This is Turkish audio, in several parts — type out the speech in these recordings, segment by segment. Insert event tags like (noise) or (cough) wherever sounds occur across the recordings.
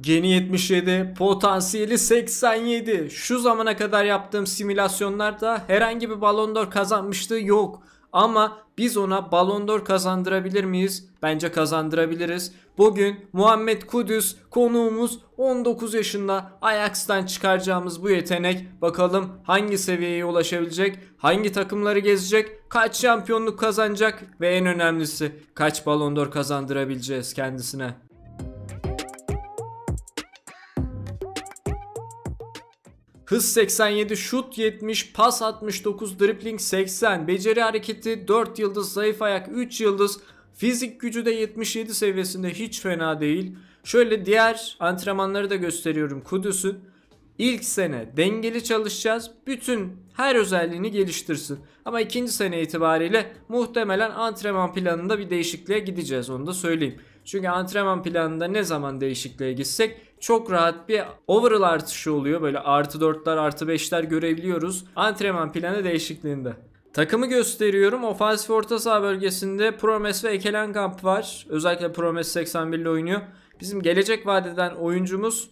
Geni 77, potansiyeli 87. Şu zamana kadar yaptığım simülasyonlarda herhangi bir Ballon d'Or kazanmışlığı yok. Ama biz ona Ballon d'Or kazandırabilir miyiz? Bence kazandırabiliriz. Bugün Muhammed Kudüs konuğumuz 19 yaşında Ajax'tan çıkaracağımız bu yetenek bakalım hangi seviyeye ulaşabilecek, hangi takımları gezecek, kaç şampiyonluk kazanacak ve en önemlisi kaç Ballon d'Or kazandırabileceğiz kendisine. Hız 87, şut 70, pas 69, dribbling 80, beceri hareketi 4 yıldız, zayıf ayak 3 yıldız, fizik gücü de 77 seviyesinde hiç fena değil. Şöyle diğer antrenmanları da gösteriyorum Kudüs'ün. İlk sene dengeli çalışacağız. Bütün her özelliğini geliştirsin. Ama ikinci sene itibariyle muhtemelen antrenman planında bir değişikliğe gideceğiz. Onu da söyleyeyim. Çünkü antrenman planında ne zaman değişikliğe gitsek çok rahat bir overall artışı oluyor. Böyle artı 4'ler artı 5'ler görebiliyoruz. Antrenman planı değişikliğinde. Takımı gösteriyorum. Ofansif orta saha bölgesinde Promes ve Ekelenkamp var. Özellikle Promes 81 ile oynuyor. Bizim gelecek vadeden oyuncumuz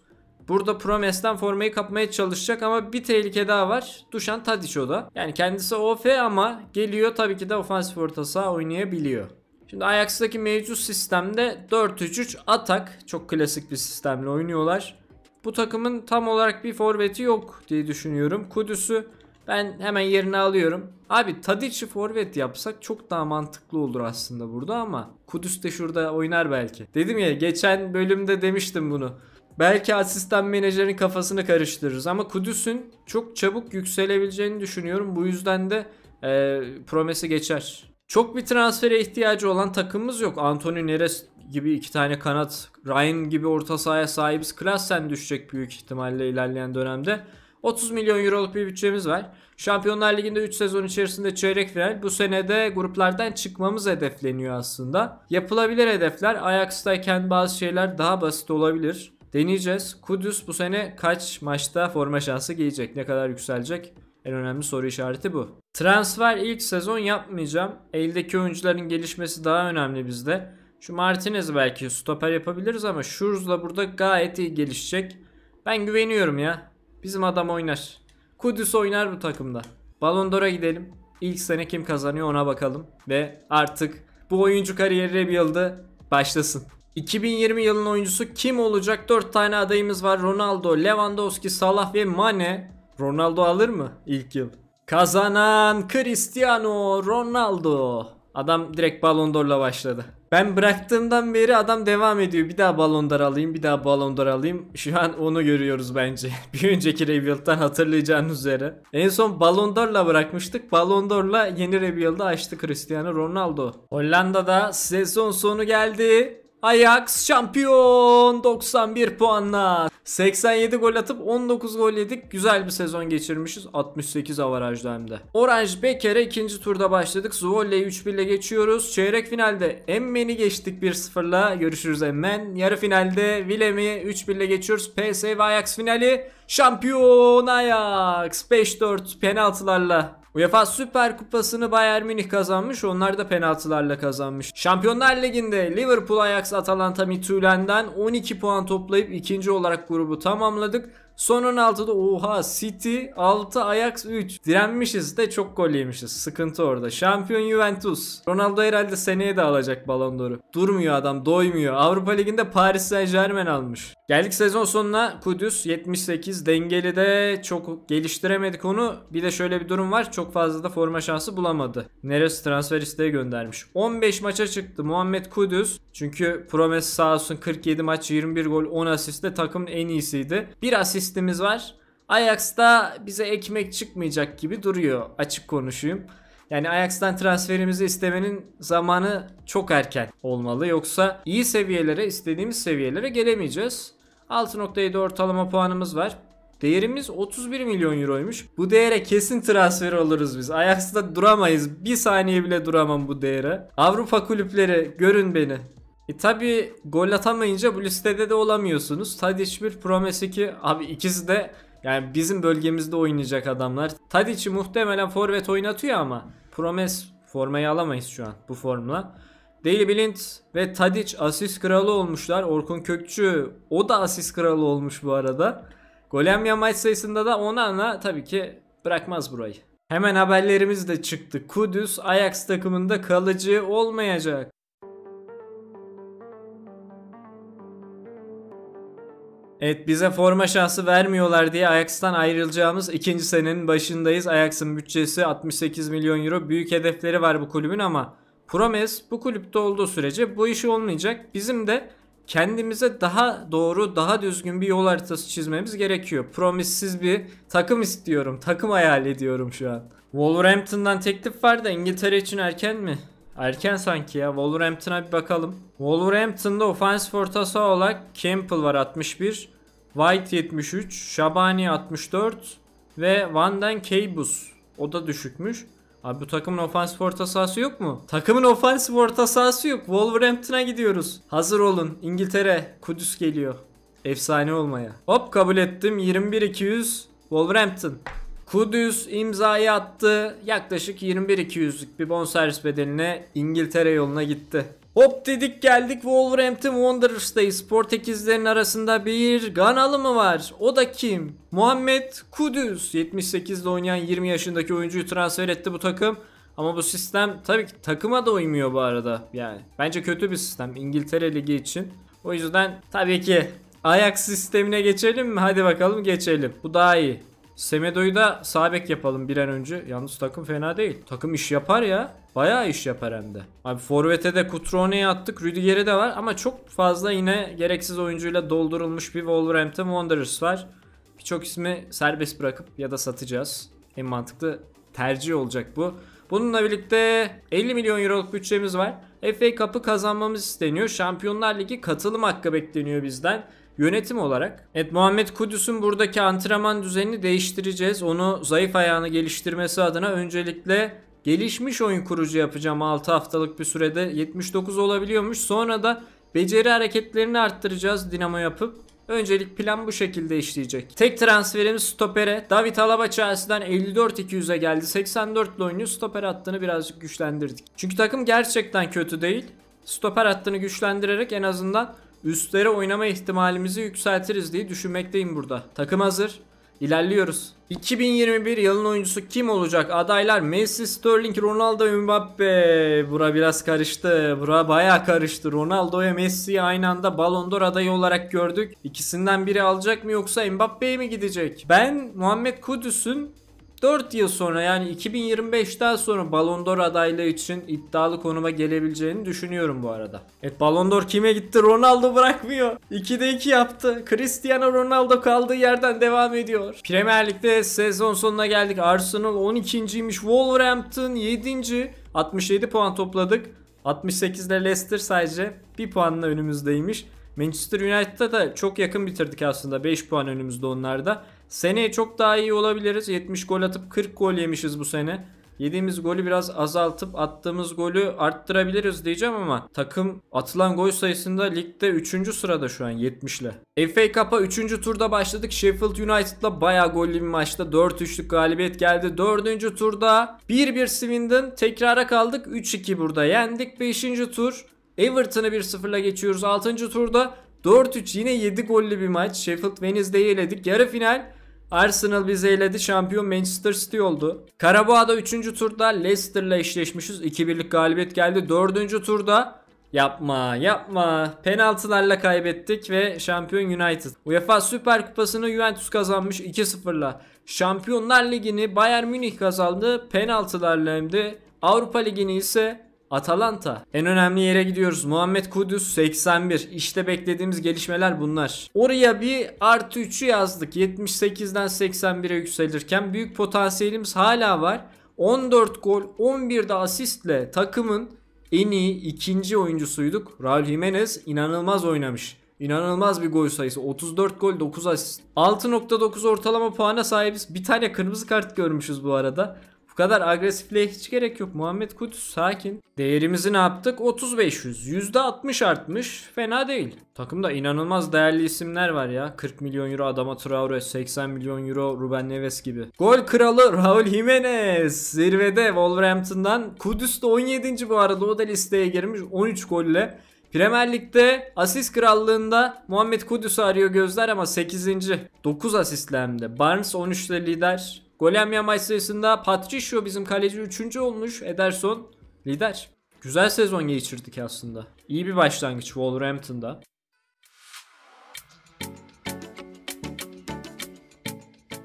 burada Promes'ten formayı kapmaya çalışacak ama bir tehlike daha var. Duşan Tadiç o da. Yani kendisi OF ama geliyor tabii ki de ofansif orta saha oynayabiliyor. Şimdi Ajax'taki mevcut sistemde 4-3-3 atak çok klasik bir sistemle oynuyorlar. Bu takımın tam olarak bir forveti yok diye düşünüyorum. Kudüs'ü ben hemen yerine alıyorum. Abi Tadic'i forvet yapsak çok daha mantıklı olur aslında burada ama Kudüs de şurada oynar belki. Dedim ya geçen bölümde demiştim bunu. Belki asistan menajerin kafasını karıştırırız ama Kudüs'ün çok çabuk yükselebileceğini düşünüyorum. Bu yüzden de e, promesi geçer. Çok bir transfere ihtiyacı olan takımımız yok. Anthony Neres gibi iki tane kanat, Ryan gibi orta sahaya sahibiz. Klassen düşecek büyük ihtimalle ilerleyen dönemde. 30 milyon euroluk bir bütçemiz var. Şampiyonlar Ligi'nde 3 sezon içerisinde çeyrek final. Bu senede gruplardan çıkmamız hedefleniyor aslında. Yapılabilir hedefler. Ajax'tayken bazı şeyler daha basit olabilir. Deneyeceğiz. Kudüs bu sene kaç maçta forma şansı giyecek? Ne kadar yükselecek? En önemli soru işareti bu. Transfer ilk sezon yapmayacağım. Eldeki oyuncuların gelişmesi daha önemli bizde. Şu Martinez belki stoper yapabiliriz ama Schurz'la burada gayet iyi gelişecek. Ben güveniyorum ya. Bizim adam oynar. Kudüs oynar bu takımda. Ballon d'Or'a gidelim. İlk sene kim kazanıyor ona bakalım. Ve artık bu oyuncu kariyeri bir yılda başlasın. 2020 yılının oyuncusu kim olacak? 4 tane adayımız var. Ronaldo, Lewandowski, Salah ve Mane. Ronaldo alır mı ilk yıl? Kazanan Cristiano Ronaldo. Adam direkt Ballon d'Or'la başladı. Ben bıraktığımdan beri adam devam ediyor. Bir daha Ballon d'Or alayım, bir daha Ballon d'Or alayım. Şu an onu görüyoruz bence. (laughs) bir önceki Rebuild'dan hatırlayacağınız üzere. En son Ballon d'Or'la bırakmıştık. Ballon d'Or'la yeni Rebuild'ı açtı Cristiano Ronaldo. Hollanda'da sezon sonu geldi. Ajax şampiyon 91 puanla 87 gol atıp 19 gol yedik güzel bir sezon geçirmişiz 68 avarajda hem de Orange Becker'e ikinci turda başladık Zwolle 3-1 ile geçiyoruz çeyrek finalde Emmen'i geçtik 1-0'la görüşürüz Emmen yarı finalde Willem'i 3-1 ile geçiyoruz PSV Ajax finali şampiyon Ajax 5-4 penaltılarla UEFA Süper Kupası'nı Bayern Münih kazanmış. Onlar da penaltılarla kazanmış. Şampiyonlar Ligi'nde Liverpool, Ajax, Atalanta, Mithulen'den 12 puan toplayıp ikinci olarak grubu tamamladık. Son 16'da oha City 6 Ajax 3. Direnmişiz de çok gol yemişiz. Sıkıntı orada. Şampiyon Juventus. Ronaldo herhalde seneye de alacak Ballon d'Or'u. Durmuyor adam doymuyor. Avrupa Ligi'nde Paris Saint Germain almış. Geldik sezon sonuna Kudüs 78 dengeli de çok geliştiremedik onu. Bir de şöyle bir durum var çok fazla da forma şansı bulamadı. Neresi transfer isteği göndermiş. 15 maça çıktı Muhammed Kudüs. Çünkü Promes sağ olsun 47 maç 21 gol 10 asistle takımın en iyisiydi. Bir asist listemiz var. Ajax'ta bize ekmek çıkmayacak gibi duruyor açık konuşayım. Yani Ajax'tan transferimizi istemenin zamanı çok erken olmalı. Yoksa iyi seviyelere, istediğimiz seviyelere gelemeyeceğiz. 6.7 ortalama puanımız var. Değerimiz 31 milyon euroymuş. Bu değere kesin transfer oluruz biz. Ajax'ta duramayız. Bir saniye bile duramam bu değere. Avrupa kulüpleri görün beni. E tabi gol atamayınca bu listede de olamıyorsunuz. Tadic 1, Promes 2. Abi ikisi de yani bizim bölgemizde oynayacak adamlar. Tadic muhtemelen forvet oynatıyor ama Promes formayı alamayız şu an bu formla. Deli Blind ve Tadic asist kralı olmuşlar. Orkun Kökçü o da asist kralı olmuş bu arada. Golemya maç sayısında da ona ana tabii ki bırakmaz burayı. Hemen haberlerimiz de çıktı. Kudüs Ajax takımında kalıcı olmayacak. Evet bize forma şansı vermiyorlar diye Ajax'tan ayrılacağımız ikinci senenin başındayız. Ajax'ın bütçesi 68 milyon euro. Büyük hedefleri var bu kulübün ama Promes bu kulüpte olduğu sürece bu işi olmayacak. Bizim de kendimize daha doğru, daha düzgün bir yol haritası çizmemiz gerekiyor. Promissiz bir takım istiyorum. Takım hayal ediyorum şu an. Wolverhampton'dan teklif var da İngiltere için erken mi? Erken sanki ya. Wolverhampton'a bir bakalım. Wolverhampton'da ofans fortası olarak Campbell var 61. White 73. Şabani 64. Ve Van Den Keybus. O da düşükmüş. Abi bu takımın ofansif orta sahası yok mu? Takımın ofansif orta sahası yok. Wolverhampton'a gidiyoruz. Hazır olun. İngiltere, Kudüs geliyor. Efsane olmaya. Hop kabul ettim. 21-200 Wolverhampton. Kudüs imzayı attı. Yaklaşık 21-200'lük bir bonservis bedeline İngiltere yoluna gitti. Hop dedik geldik Wolverhampton Wanderers'tayız. Portekizlerin arasında bir Ganalı mı var? O da kim? Muhammed Kudüs. 78'de oynayan 20 yaşındaki oyuncuyu transfer etti bu takım. Ama bu sistem tabii ki takıma da uymuyor bu arada. Yani bence kötü bir sistem İngiltere Ligi için. O yüzden tabii ki Ajax sistemine geçelim mi? Hadi bakalım geçelim. Bu daha iyi. Semedo'yu da sağ bek yapalım bir an önce. Yalnız takım fena değil. Takım iş yapar ya. Bayağı iş yapar hem de. Abi Forvet'e de Kutrone'yi attık. Rüdiger'i de var ama çok fazla yine gereksiz oyuncuyla doldurulmuş bir Wolverhampton Wanderers var. Birçok ismi serbest bırakıp ya da satacağız. En mantıklı tercih olacak bu. Bununla birlikte 50 milyon euroluk bütçemiz var. FA Cup'ı kazanmamız isteniyor. Şampiyonlar Ligi katılım hakkı bekleniyor bizden. Yönetim olarak. Evet Muhammed Kudüs'ün buradaki antrenman düzenini değiştireceğiz. Onu zayıf ayağını geliştirmesi adına öncelikle gelişmiş oyun kurucu yapacağım 6 haftalık bir sürede 79 olabiliyormuş. Sonra da beceri hareketlerini arttıracağız dinamo yapıp. Öncelik plan bu şekilde işleyecek. Tek transferimiz stopere. David Alaba Chelsea'den 54-200'e geldi. 84 ile oynuyor. Stoper hattını birazcık güçlendirdik. Çünkü takım gerçekten kötü değil. Stoper hattını güçlendirerek en azından Üstlere oynama ihtimalimizi yükseltiriz diye düşünmekteyim burada. Takım hazır. İlerliyoruz. 2021 yılın oyuncusu kim olacak? Adaylar Messi, Sterling, Ronaldo, Mbappe. Bura biraz karıştı. Bura baya karıştı. Ronaldo'ya Messi'yi aynı anda Ballon d'Or adayı olarak gördük. İkisinden biri alacak mı yoksa Mbappe'ye mi gidecek? Ben Muhammed Kudüs'ün 4 yıl sonra yani 2025'ten sonra Ballon d'Or adaylığı için iddialı konuma gelebileceğini düşünüyorum bu arada. Evet Ballon d'Or kime gitti? Ronaldo bırakmıyor. 2'de 2 yaptı. Cristiano Ronaldo kaldığı yerden devam ediyor. Premier Lig'de sezon sonuna geldik. Arsenal 12.ymiş. Wolverhampton 7. 67 puan topladık. 68 ile Leicester sadece 1 puanla önümüzdeymiş. Manchester United'da da çok yakın bitirdik aslında. 5 puan önümüzde onlarda. Seneye çok daha iyi olabiliriz. 70 gol atıp 40 gol yemişiz bu sene. Yediğimiz golü biraz azaltıp attığımız golü arttırabiliriz diyeceğim ama takım atılan gol sayısında ligde 3. sırada şu an 70 ile. FA Cup'a 3. turda başladık. Sheffield United'la bayağı gollü bir maçta 4-3'lük galibiyet geldi. 4. turda 1-1 Swindon tekrara kaldık. 3-2 burada yendik. 5. tur Everton'ı 1-0'la geçiyoruz. 6. turda 4-3 yine 7 gollü bir maç. Sheffield Wednesday'i eledik. Yarı final Arsenal bizi eledi. Şampiyon Manchester City oldu. Karabağ'da 3. turda Leicester'la eşleşmişiz. 2-1'lik galibiyet geldi. 4. turda Yapma yapma. Penaltılarla kaybettik ve şampiyon United. UEFA Süper Kupası'nı Juventus kazanmış 2-0'la. Şampiyonlar Ligi'ni Bayern Münih kazandı penaltılarla hem de. Avrupa Ligi'ni ise Atalanta. En önemli yere gidiyoruz. Muhammed Kudüs 81. İşte beklediğimiz gelişmeler bunlar. Oraya bir artı 3'ü yazdık. 78'den 81'e yükselirken büyük potansiyelimiz hala var. 14 gol 11 de asistle takımın en iyi ikinci oyuncusuyduk. Raul Jimenez inanılmaz oynamış. İnanılmaz bir gol sayısı. 34 gol 9 asist. 6.9 ortalama puana sahibiz. Bir tane kırmızı kart görmüşüz bu arada kadar agresifliğe hiç gerek yok. Muhammed Kudüs sakin. Değerimizi ne yaptık? 3500. %60 artmış. Fena değil. Takımda inanılmaz değerli isimler var ya. 40 milyon euro Adama Traore, 80 milyon euro Ruben Neves gibi. Gol kralı Raul Jimenez. Zirvede Wolverhampton'dan. Kudüs de 17. bu arada o da listeye girmiş. 13 golle. Premier Lig'de asist krallığında Muhammed Kudüs'ü arıyor gözler ama 8. 9 asistle hem de. Barnes 13'te lider. Gol yemeyen maç sayısında Patricio bizim kaleci 3. olmuş. Ederson lider. Güzel sezon geçirdik aslında. İyi bir başlangıç Wolverhampton'da.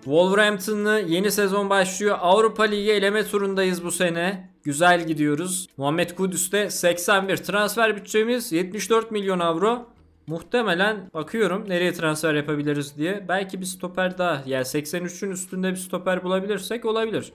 Wolverhampton'lı yeni sezon başlıyor. Avrupa Ligi eleme turundayız bu sene. Güzel gidiyoruz. Muhammed Kudüs'te 81 transfer bütçemiz 74 milyon avro. Muhtemelen bakıyorum nereye transfer yapabiliriz diye. Belki bir stoper daha. Yani 83'ün üstünde bir stoper bulabilirsek olabilir.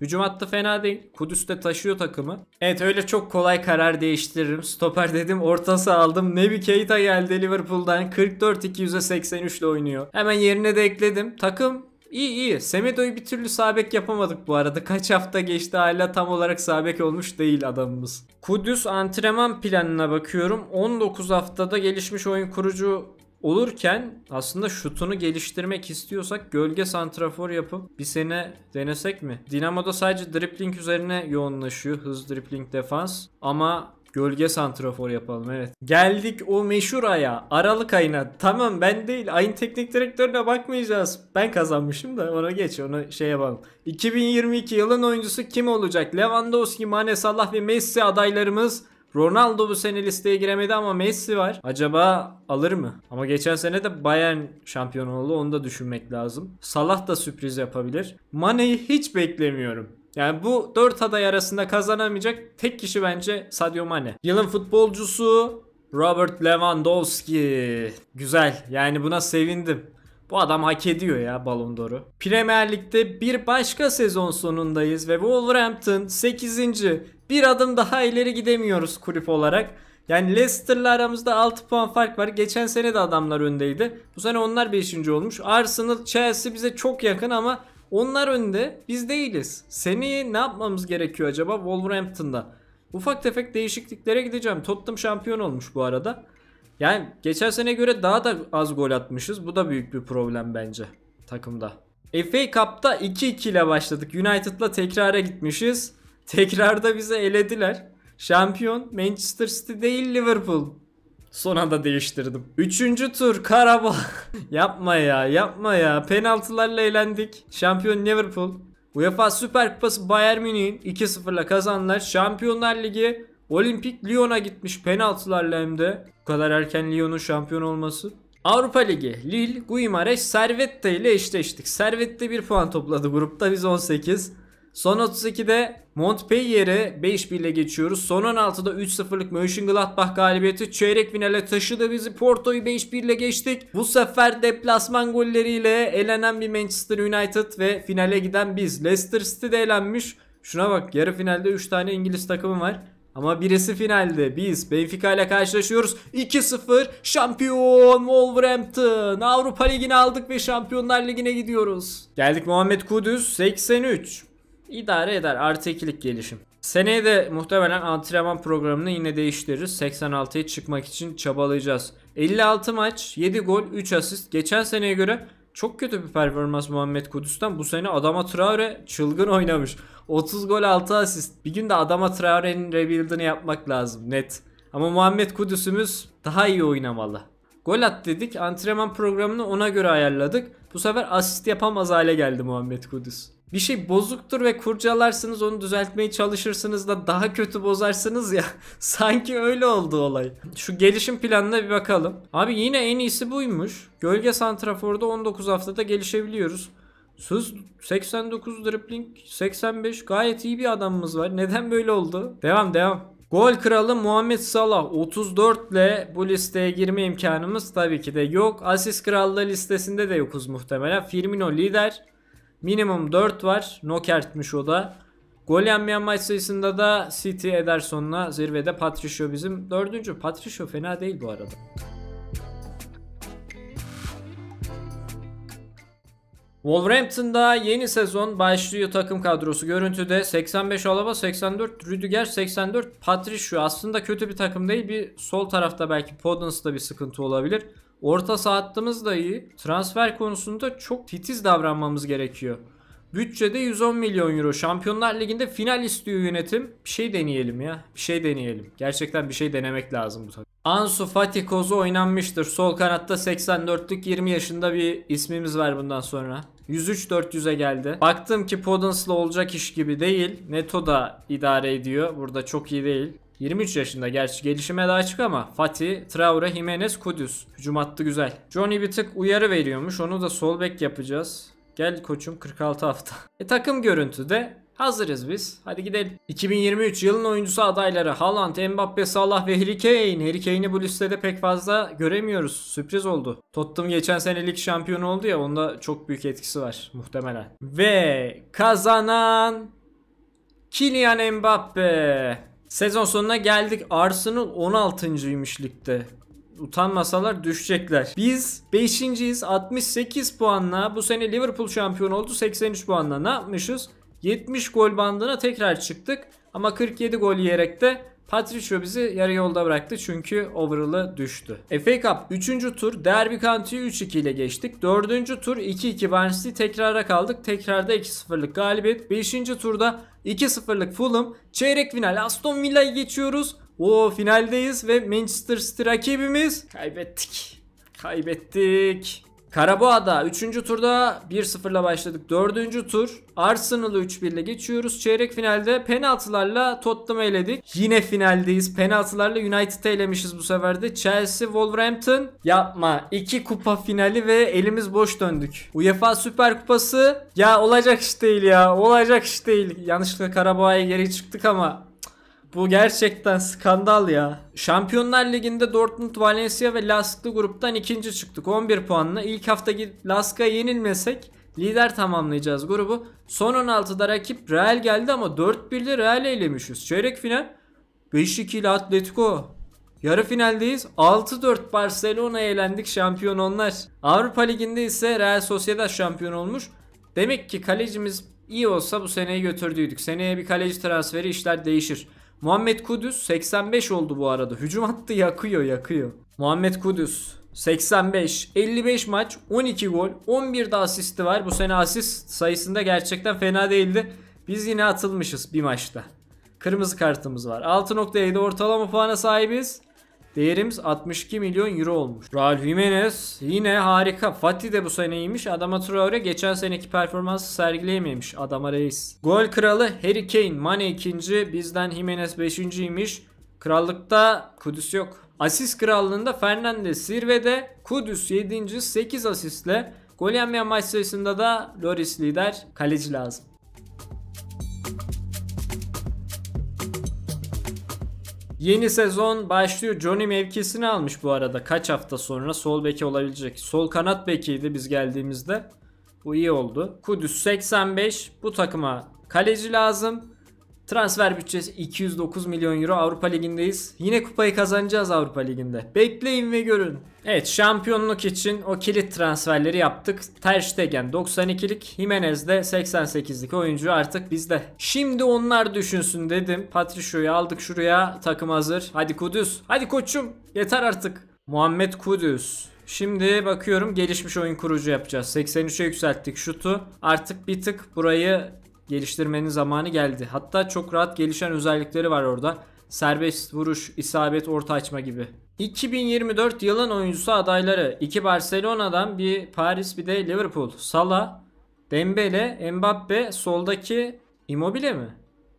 Hücum hattı fena değil. Kudüs de taşıyor takımı. Evet öyle çok kolay karar değiştiririm. Stoper dedim ortası aldım. Nebi Keita geldi Liverpool'dan. 44 283 ile oynuyor. Hemen yerine de ekledim. Takım İyi iyi. Semedo'yu bir türlü sabek yapamadık bu arada. Kaç hafta geçti hala tam olarak sabek olmuş değil adamımız. Kudüs antrenman planına bakıyorum. 19 haftada gelişmiş oyun kurucu olurken aslında şutunu geliştirmek istiyorsak gölge santrafor yapıp bir sene denesek mi? Dinamo'da sadece dripling üzerine yoğunlaşıyor. Hız dripling defans. Ama Gölge santrafor yapalım evet. Geldik o meşhur aya. Aralık ayına. Tamam ben değil. Ayın teknik direktörüne bakmayacağız. Ben kazanmışım da ona geç. Onu şey yapalım. 2022 yılın oyuncusu kim olacak? Lewandowski, Mane, Salah ve Messi adaylarımız. Ronaldo bu sene listeye giremedi ama Messi var. Acaba alır mı? Ama geçen sene de Bayern şampiyon oldu. Onu da düşünmek lazım. Salah da sürpriz yapabilir. Mane'yi hiç beklemiyorum. Yani bu 4 aday arasında kazanamayacak tek kişi bence Sadio Mane. Yılın futbolcusu Robert Lewandowski. Güzel. Yani buna sevindim. Bu adam hak ediyor ya Ballon d'Or'u. Premier Lig'de bir başka sezon sonundayız ve Wolverhampton 8. Bir adım daha ileri gidemiyoruz kulüp olarak. Yani Leicester'la aramızda 6 puan fark var. Geçen sene de adamlar öndeydi. Bu sene onlar 5. olmuş. Arsenal, Chelsea bize çok yakın ama onlar önde biz değiliz. Seneye ne yapmamız gerekiyor acaba Wolverhampton'da? Ufak tefek değişikliklere gideceğim. Tottenham şampiyon olmuş bu arada. Yani geçen sene göre daha da az gol atmışız. Bu da büyük bir problem bence takımda. FA Cup'ta 2-2 ile başladık. United'la tekrara gitmişiz. Tekrarda bizi elediler. Şampiyon Manchester City değil Liverpool. Son anda değiştirdim. Üçüncü tur Karabağ. (laughs) yapma ya yapma ya. Penaltılarla eğlendik. Şampiyon Liverpool. UEFA Süper Kupası Bayern Münih'in 2-0'la kazanlar. Şampiyonlar Ligi Olimpik Lyon'a gitmiş penaltılarla hem de. Bu kadar erken Lyon'un şampiyon olması. Avrupa Ligi Lille, Guimareş, Servette ile eşleştik. Servette 1 puan topladı grupta biz 18. Son 32'de Montpellier'e 5-1 ile geçiyoruz. Son 16'da 3-0'lık Mönchengladbach galibiyeti çeyrek finale taşıdı bizi. Porto'yu 5-1 ile geçtik. Bu sefer deplasman golleriyle elenen bir Manchester United ve finale giden biz. Leicester City de elenmiş. Şuna bak yarı finalde 3 tane İngiliz takımı var. Ama birisi finalde. Biz Benfica ile karşılaşıyoruz. 2-0 şampiyon Wolverhampton. Avrupa Ligi'ni aldık ve Şampiyonlar Ligi'ne gidiyoruz. Geldik Muhammed Kudüs 83 idare eder. Artı gelişim. Seneye de muhtemelen antrenman programını yine değiştiririz. 86'ya çıkmak için çabalayacağız. 56 maç, 7 gol, 3 asist. Geçen seneye göre çok kötü bir performans Muhammed Kudüs'ten. Bu sene Adama Traore çılgın oynamış. 30 gol 6 asist. Bir gün de Adama Traore'nin rebuild'ını yapmak lazım net. Ama Muhammed Kudüs'ümüz daha iyi oynamalı. Gol at dedik. Antrenman programını ona göre ayarladık. Bu sefer asist yapamaz hale geldi Muhammed Kudüs bir şey bozuktur ve kurcalarsınız onu düzeltmeye çalışırsınız da daha kötü bozarsınız ya. (laughs) Sanki öyle oldu olay. Şu gelişim planına bir bakalım. Abi yine en iyisi buymuş. Gölge santraforda 19 haftada gelişebiliyoruz. Söz 89 dribbling 85 gayet iyi bir adamımız var. Neden böyle oldu? Devam devam. Gol kralı Muhammed Salah 34 ile bu listeye girme imkanımız tabii ki de yok. Asist krallığı listesinde de yokuz muhtemelen. Firmino lider. Minimum 4 var. Nokertmiş o da. Gol yenmeyen maç sayısında da City Ederson'la zirvede Patricio bizim. Dördüncü Patricio fena değil bu arada. Wolverhampton'da yeni sezon başlıyor takım kadrosu. Görüntüde 85 Alaba, 84 Rüdiger, 84 Patricio. Aslında kötü bir takım değil. Bir sol tarafta belki Podens'da bir sıkıntı olabilir. Orta sahattımız da iyi. Transfer konusunda çok titiz davranmamız gerekiyor. Bütçede 110 milyon euro. Şampiyonlar Ligi'nde final istiyor yönetim. Bir şey deneyelim ya. Bir şey deneyelim. Gerçekten bir şey denemek lazım bu tabii. Ansu Fati Kozu oynanmıştır. Sol kanatta 84'lük 20 yaşında bir ismimiz var bundan sonra. 103-400'e geldi. Baktım ki Podens'la olacak iş gibi değil. Neto da idare ediyor. Burada çok iyi değil. 23 yaşında gerçi gelişime daha açık ama Fatih, Traore, Jimenez, Kudüs. Hücum attı güzel. Johnny bir tık uyarı veriyormuş. Onu da sol bek yapacağız. Gel koçum 46 hafta. (laughs) E, takım görüntüde hazırız biz. Hadi gidelim. 2023 yılın oyuncusu adayları Haaland, Mbappe, Salah ve Harry Kane. Harry Kane'i bu listede pek fazla göremiyoruz. Sürpriz oldu. Tottenham geçen senelik şampiyon oldu ya onda çok büyük etkisi var muhtemelen. Ve kazanan Kylian Mbappe. Sezon sonuna geldik. Arsenal 16.ymiş ligde utanmasalar düşecekler. Biz 5.yiz 68 puanla bu sene Liverpool şampiyon oldu 83 puanla ne yapmışız? 70 gol bandına tekrar çıktık ama 47 gol yiyerek de Patricio bizi yarı yolda bıraktı çünkü overall'ı düştü. FA Cup 3. tur Derby County'yi 3-2 ile geçtik. 4. tur 2-2 Barnsley tekrara kaldık. Tekrarda 2-0'lık galibiyet. 5. turda 2-0'lık Fulham. Çeyrek final Aston Villa'yı geçiyoruz. O finaldeyiz ve Manchester City rakibimiz kaybettik. Kaybettik. Karaboğa'da 3. turda 1-0'la başladık. 4. tur Arsenal'ı 3-1'le geçiyoruz. Çeyrek finalde penaltılarla Tottenham'ı eledik. Yine finaldeyiz. Penaltılarla United'ı elemişiz bu sefer de. Chelsea, Wolverhampton yapma. 2 kupa finali ve elimiz boş döndük. UEFA Süper Kupası ya olacak iş değil ya. Olacak iş değil. Yanlışlıkla Karaboğa'ya geri çıktık ama bu gerçekten skandal ya. Şampiyonlar Ligi'nde Dortmund, Valencia ve Lask'lı gruptan ikinci çıktık. 11 puanla ilk hafta Lask'a yenilmesek lider tamamlayacağız grubu. Son 16'da rakip Real geldi ama 4-1'li Real eylemişiz. Çeyrek final 5-2 ile Atletico. Yarı finaldeyiz. 6-4 Barcelona eğlendik şampiyon onlar. Avrupa Ligi'nde ise Real Sociedad şampiyon olmuş. Demek ki kalecimiz iyi olsa bu seneyi götürdüydük. Seneye bir kaleci transferi işler değişir. Muhammed Kudüs 85 oldu bu arada. Hücum attı yakıyor yakıyor. Muhammed Kudüs 85, 55 maç, 12 gol, 11 de asisti var. Bu sene asist sayısında gerçekten fena değildi. Biz yine atılmışız bir maçta. Kırmızı kartımız var. 6.7 ortalama puana sahibiz. Değerimiz 62 milyon euro olmuş. Raul Jimenez yine harika. Fatih de bu sene iyiymiş. Adama Traore geçen seneki performansı sergileyememiş. Adama reis. Gol kralı Harry Kane. Mane ikinci. Bizden Jimenez beşinciymiş. Krallıkta Kudüs yok. Asist krallığında Fernandez zirvede. Kudüs 7. 8 asistle. Gol yenmeyen maç sayısında da Loris lider. Kaleci lazım. Yeni sezon başlıyor. Johnny mevkisini almış bu arada. Kaç hafta sonra sol beki olabilecek. Sol kanat bekiydi biz geldiğimizde. Bu iyi oldu. Kudüs 85. Bu takıma kaleci lazım. Transfer bütçesi 209 milyon euro Avrupa Ligi'ndeyiz. Yine kupayı kazanacağız Avrupa Ligi'nde. Bekleyin ve görün. Evet şampiyonluk için o kilit transferleri yaptık. Ter Stegen 92'lik, Jimenez de 88'lik oyuncu artık bizde. Şimdi onlar düşünsün dedim. Patricio'yu aldık şuraya. Takım hazır. Hadi Kudüs. Hadi koçum. Yeter artık. Muhammed Kudüs. Şimdi bakıyorum gelişmiş oyun kurucu yapacağız. 83'e yükselttik şutu. Artık bir tık burayı geliştirmenin zamanı geldi. Hatta çok rahat gelişen özellikleri var orada. Serbest vuruş, isabet, orta açma gibi. 2024 yılın oyuncusu adayları. 2 Barcelona'dan bir Paris bir de Liverpool. Salah, Dembele, Mbappe, soldaki Immobile mi?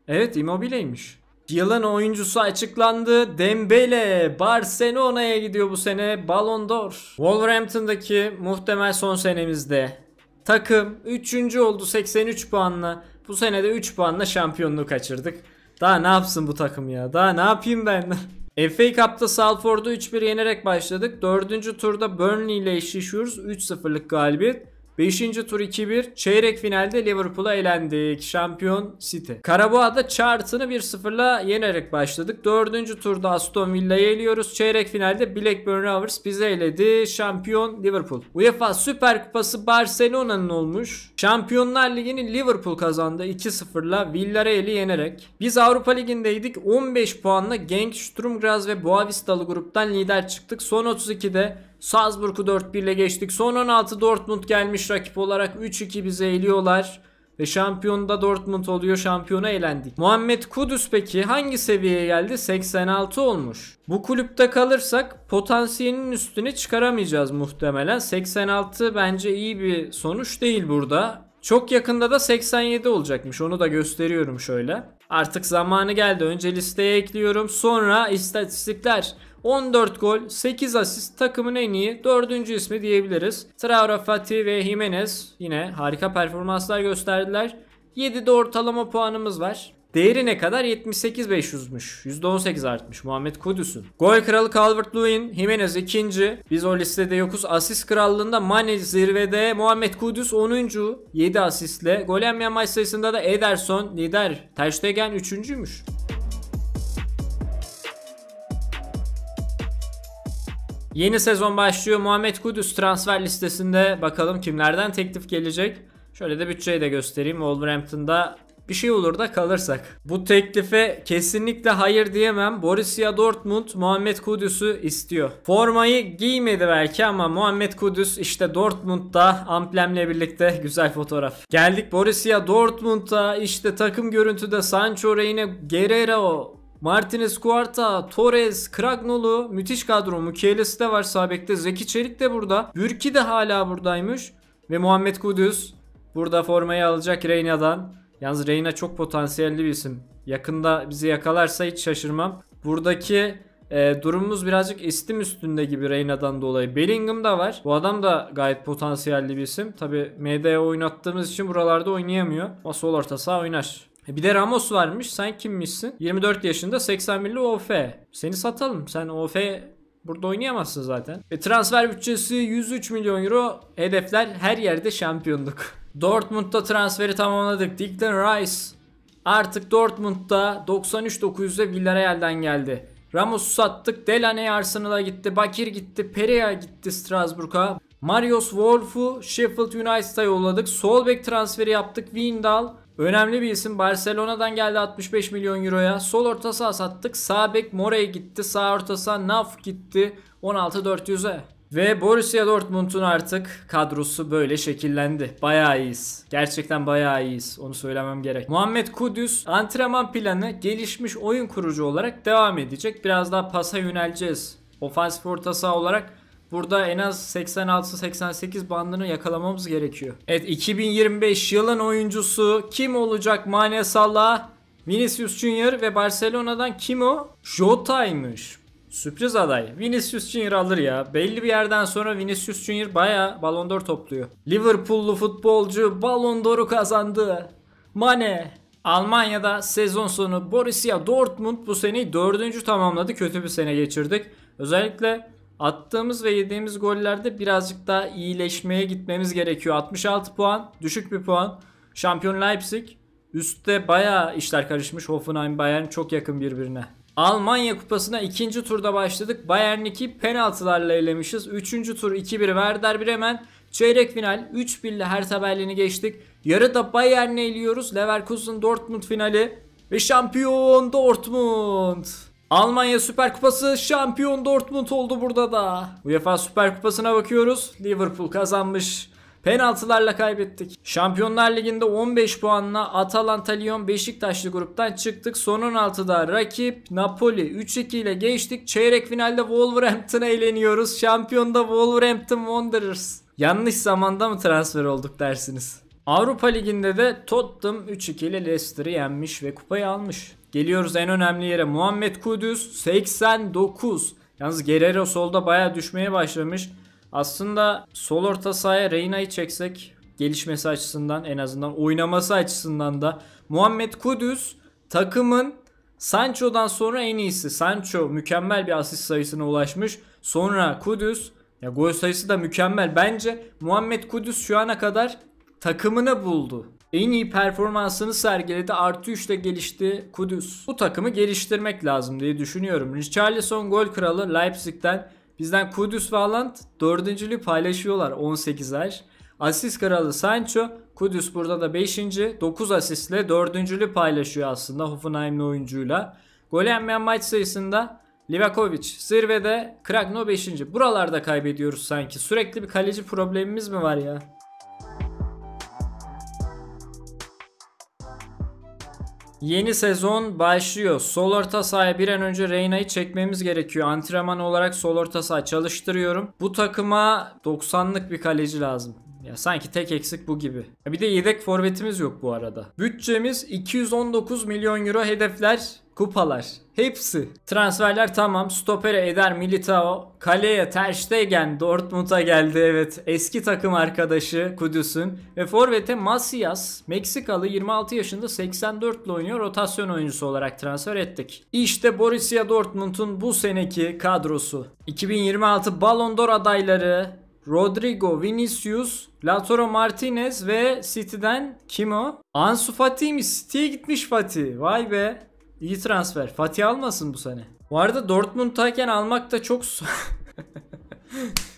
Evet Immobile'ymiş. Yılın oyuncusu açıklandı. Dembele Barcelona'ya gidiyor bu sene. Ballon d'Or. Wolverhampton'daki muhtemel son senemizde. Takım 3. oldu 83 puanla. Bu sene de 3 puanla şampiyonluğu kaçırdık. Daha ne yapsın bu takım ya? Daha ne yapayım ben? (laughs) FA Cup'ta Salford'u 3-1 yenerek başladık. 4. turda Burnley ile eşleşiyoruz. 3-0'lık galibiyet. 5. tur 2-1. Çeyrek finalde Liverpool'a elendik. Şampiyon City. Karaboğa'da Charlton'ı 1-0'la yenerek başladık. 4. turda Aston Villa'yı eliyoruz. Çeyrek finalde Blackburn Rovers bizi eledi. Şampiyon Liverpool. UEFA Süper Kupası Barcelona'nın olmuş. Şampiyonlar Ligi'ni Liverpool kazandı. 2-0'la Villarreal'i yenerek. Biz Avrupa Ligi'ndeydik. 15 puanla Genk, Sturm Graz ve Boavista gruptan lider çıktık. Son 32'de Salzburg'u 4-1 ile geçtik. Son 16 Dortmund gelmiş rakip olarak 3-2 bize eliyorlar. Ve şampiyon da Dortmund oluyor. Şampiyona eğlendik. Muhammed Kudüs peki hangi seviyeye geldi? 86 olmuş. Bu kulüpte kalırsak potansiyelinin üstüne çıkaramayacağız muhtemelen. 86 bence iyi bir sonuç değil burada. Çok yakında da 87 olacakmış. Onu da gösteriyorum şöyle. Artık zamanı geldi. Önce listeye ekliyorum. Sonra istatistikler. 14 gol, 8 asist takımın en iyi 4. ismi diyebiliriz. Traore, Fatih ve Jimenez yine harika performanslar gösterdiler. 7'de ortalama puanımız var. Değeri ne kadar? 78.500'müş. %18 artmış Muhammed Kudüs'ün. Gol kralı Calvert-Lewin, Jimenez ikinci. Biz o listede yokuz. Asist krallığında Mane zirvede, Muhammed Kudüs 10. 7 asistle. Gol maç sayısında da Ederson lider. Ter Stegen 3.'müş. Yeni sezon başlıyor. Muhammed Kudüs transfer listesinde bakalım kimlerden teklif gelecek. Şöyle de bütçeyi de göstereyim. Wolverhampton'da bir şey olur da kalırsak. Bu teklife kesinlikle hayır diyemem. Borussia Dortmund Muhammed Kudüs'ü istiyor. Formayı giymedi belki ama Muhammed Kudüs işte Dortmund'da amblemle birlikte güzel fotoğraf. Geldik Borussia Dortmund'a işte takım görüntüde Sancho, Reine, Guerrero, Martinez, Quarta, Torres, Kragnolu müthiş kadro. Mukielesi de var sabekte. Zeki Çelik de burada. Bürki de hala buradaymış. Ve Muhammed Kudüs burada formayı alacak Reyna'dan. Yalnız Reyna çok potansiyelli bir isim. Yakında bizi yakalarsa hiç şaşırmam. Buradaki e, durumumuz birazcık istim üstünde gibi Reyna'dan dolayı. Bellingham da var. Bu adam da gayet potansiyelli bir isim. Tabi MD'ye oynattığımız için buralarda oynayamıyor. Ama sol orta sağ oynar. E bir de Ramos varmış. Sen kimmişsin? 24 yaşında 81'li OF. Seni satalım. Sen OF Burada oynayamazsın zaten. E, transfer bütçesi 103 milyon euro. Hedefler her yerde şampiyonluk. (laughs) Dortmund'da transferi tamamladık. Declan Rice artık Dortmund'da 93.900'e Villarreal'den geldi. Ramos sattık. Delaney Arsenal'a gitti. Bakir gitti. Pereira gitti Strasbourg'a. Marius Wolf'u Sheffield United'a yolladık. Solbeck transferi yaptık. Windal Önemli bir isim. Barcelona'dan geldi 65 milyon euroya. Sol orta saha sattık. Sağ bek Morey gitti. Sağ orta saha Naf gitti. 16-400'e. Ve Borussia Dortmund'un artık kadrosu böyle şekillendi. Bayağı iyiyiz. Gerçekten bayağı iyiyiz. Onu söylemem gerek. Muhammed Kudüs antrenman planı gelişmiş oyun kurucu olarak devam edecek. Biraz daha pasa yöneleceğiz. Ofansif orta saha olarak Burada en az 86-88 bandını yakalamamız gerekiyor. Evet 2025 yılın oyuncusu kim olacak Mane Salah? Vinicius Junior ve Barcelona'dan kim o? Jota'ymış. Sürpriz aday. Vinicius Junior alır ya. Belli bir yerden sonra Vinicius Junior baya Ballon d'Or topluyor. Liverpool'lu futbolcu Ballon d'Or'u kazandı. Mane. Almanya'da sezon sonu Borussia Dortmund bu seneyi dördüncü tamamladı. Kötü bir sene geçirdik. Özellikle Attığımız ve yediğimiz gollerde birazcık daha iyileşmeye gitmemiz gerekiyor. 66 puan düşük bir puan. Şampiyon Leipzig üstte baya işler karışmış. Hoffenheim Bayern çok yakın birbirine. Almanya kupasına ikinci turda başladık. Bayern 2 penaltılarla elemişiz. Üçüncü tur 2-1 Werder Bremen. Çeyrek final 3-1 ile her tabelini geçtik. Yarıda Bayern'e eliyoruz. Leverkusen Dortmund finali. Ve şampiyon Dortmund. Almanya Süper Kupası şampiyon Dortmund oldu burada da. UEFA Süper Kupası'na bakıyoruz. Liverpool kazanmış. Penaltılarla kaybettik. Şampiyonlar Ligi'nde 15 puanla Atalanta Lyon Beşiktaşlı gruptan çıktık. Son 16'da rakip Napoli 3-2 ile geçtik. Çeyrek finalde Wolverhampton'a eğleniyoruz. Şampiyonda Wolverhampton Wanderers. Yanlış zamanda mı transfer olduk dersiniz? Avrupa Ligi'nde de Tottenham 3-2 ile Leicester'ı yenmiş ve kupayı almış. Geliyoruz en önemli yere. Muhammed Kudüs 89. Yalnız Guerrero solda baya düşmeye başlamış. Aslında sol orta sahaya Reyna'yı çeksek gelişmesi açısından en azından oynaması açısından da Muhammed Kudüs takımın Sancho'dan sonra en iyisi. Sancho mükemmel bir asist sayısına ulaşmış. Sonra Kudüs ya gol sayısı da mükemmel. Bence Muhammed Kudüs şu ana kadar takımını buldu. En iyi performansını sergiledi. Artı 3 gelişti Kudüs. Bu takımı geliştirmek lazım diye düşünüyorum. Richarlison gol kralı Leipzig'ten Bizden Kudüs ve Haaland dördüncülüğü paylaşıyorlar 18'er. Asist kralı Sancho. Kudüs burada da 5. 9 asistle dördüncülü paylaşıyor aslında Hoffenheim'li oyuncuyla. Gol yenmeyen maç sayısında Livakovic zirvede, Kragno 5. Buralarda kaybediyoruz sanki. Sürekli bir kaleci problemimiz mi var ya? Yeni sezon başlıyor. Sol orta sahaya bir an önce Reyna'yı çekmemiz gerekiyor. Antrenman olarak sol orta saha çalıştırıyorum. Bu takıma 90'lık bir kaleci lazım. Ya sanki tek eksik bu gibi. bir de yedek forvetimiz yok bu arada. Bütçemiz 219 milyon euro hedefler kupalar hepsi. Transferler tamam. Stopere Eder Militao. Kaleye Ter Stegen Dortmund'a geldi evet. Eski takım arkadaşı Kudüs'ün. Ve Forvet'e Masias Meksikalı 26 yaşında 84 ile oynuyor. Rotasyon oyuncusu olarak transfer ettik. İşte Borussia Dortmund'un bu seneki kadrosu. 2026 Ballon d'Or adayları Rodrigo, Vinicius, Lautaro Martinez ve City'den kim o? Ansu Fati mi? City'ye gitmiş Fati. Vay be. İyi transfer. Fatih almasın bu sene. Bu arada Dortmund'tayken almak da çok... (laughs)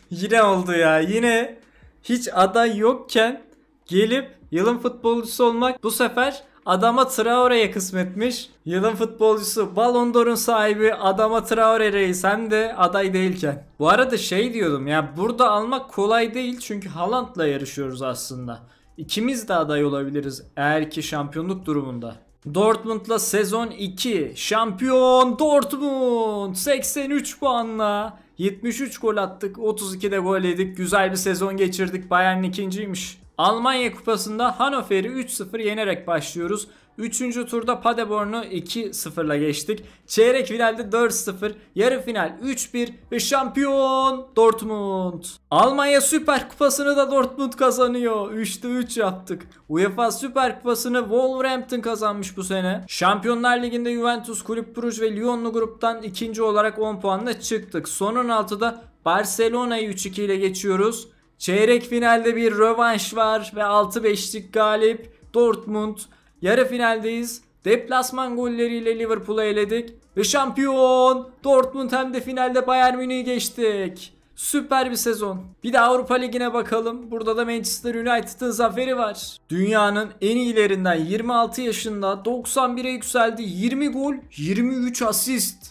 Yine oldu ya. Yine hiç aday yokken gelip yılın futbolcusu olmak bu sefer adama Traore'ye kısmetmiş. Yılın futbolcusu Ballon d'Or'un sahibi adama Traore reis hem de aday değilken. Bu arada şey diyordum ya burada almak kolay değil çünkü Haaland'la yarışıyoruz aslında. İkimiz de aday olabiliriz eğer ki şampiyonluk durumunda. Dortmund'la sezon 2 şampiyon Dortmund 83 puanla 73 gol attık 32'de gol yedik güzel bir sezon geçirdik Bayern ikinciymiş. Almanya kupasında Hannover'i 3-0 yenerek başlıyoruz. Üçüncü turda Paderborn'u 2-0'la geçtik. Çeyrek finalde 4-0, yarı final 3-1 ve şampiyon Dortmund. Almanya Süper Kupası'nı da Dortmund kazanıyor. 3'te 3 yaptık. UEFA Süper Kupası'nı Wolverhampton kazanmış bu sene. Şampiyonlar Ligi'nde Juventus, Kulüp Bruges ve Lyon'lu gruptan ikinci olarak 10 puanla çıktık. Son 16'da Barcelona'yı 3-2 ile geçiyoruz. Çeyrek finalde bir rövanş var ve 6-5'lik galip Dortmund Yarı finaldeyiz. Deplasman golleriyle Liverpool'u eledik. Ve şampiyon Dortmund hem de finalde Bayern Münih'i geçtik. Süper bir sezon. Bir de Avrupa Ligi'ne bakalım. Burada da Manchester United'ın zaferi var. Dünyanın en iyilerinden 26 yaşında 91'e yükseldi. 20 gol, 23 asist.